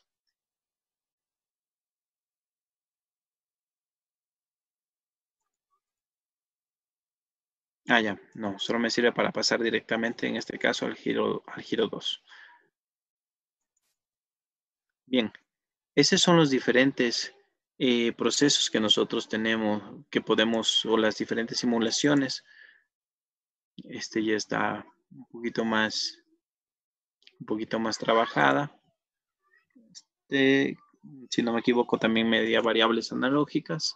Ah, ya, no, solo me sirve para pasar directamente, en este caso, al giro, al giro 2. Bien, esos son los diferentes eh, procesos que nosotros tenemos, que podemos, o las diferentes simulaciones. Este ya está un poquito más, un poquito más trabajada. Este, si no me equivoco, también media variables analógicas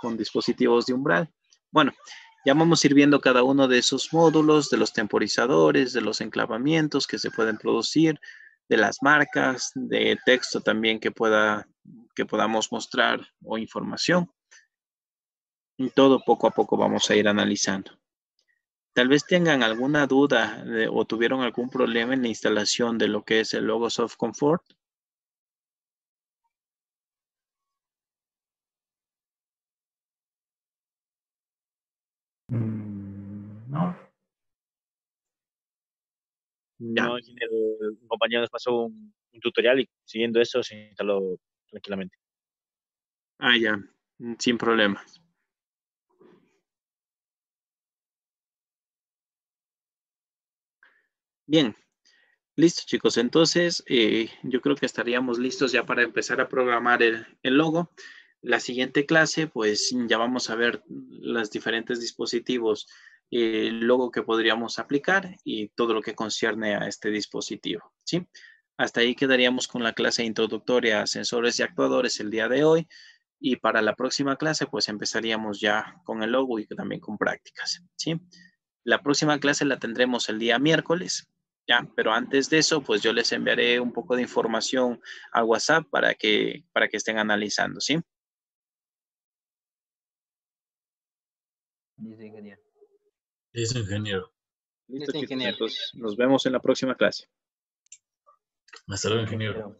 con dispositivos de umbral. Bueno, ya vamos a ir viendo cada uno de esos módulos, de los temporizadores, de los enclavamientos que se pueden producir, de las marcas, de texto también que pueda que podamos mostrar o información. Y todo poco a poco vamos a ir analizando. Tal vez tengan alguna duda o tuvieron algún problema en la instalación de lo que es el logo soft Comfort. Mm, no. compañero nos pasó un tutorial y siguiendo eso se instaló tranquilamente. Ah, ya, mm, sin problemas. Bien, listo chicos. Entonces, eh, yo creo que estaríamos listos ya para empezar a programar el, el logo. La siguiente clase, pues ya vamos a ver los diferentes dispositivos eh, el logo que podríamos aplicar y todo lo que concierne a este dispositivo. ¿sí? Hasta ahí quedaríamos con la clase introductoria a sensores y actuadores el día de hoy y para la próxima clase pues empezaríamos ya con el logo y también con prácticas, ¿sí? La próxima clase la tendremos el día miércoles, ya, pero antes de eso pues yo les enviaré un poco de información a WhatsApp para que, para que estén analizando, ¿sí? Listo, ingeniero. Listo, ingeniero. Entonces, nos vemos en la próxima clase. Hasta luego, ingeniero.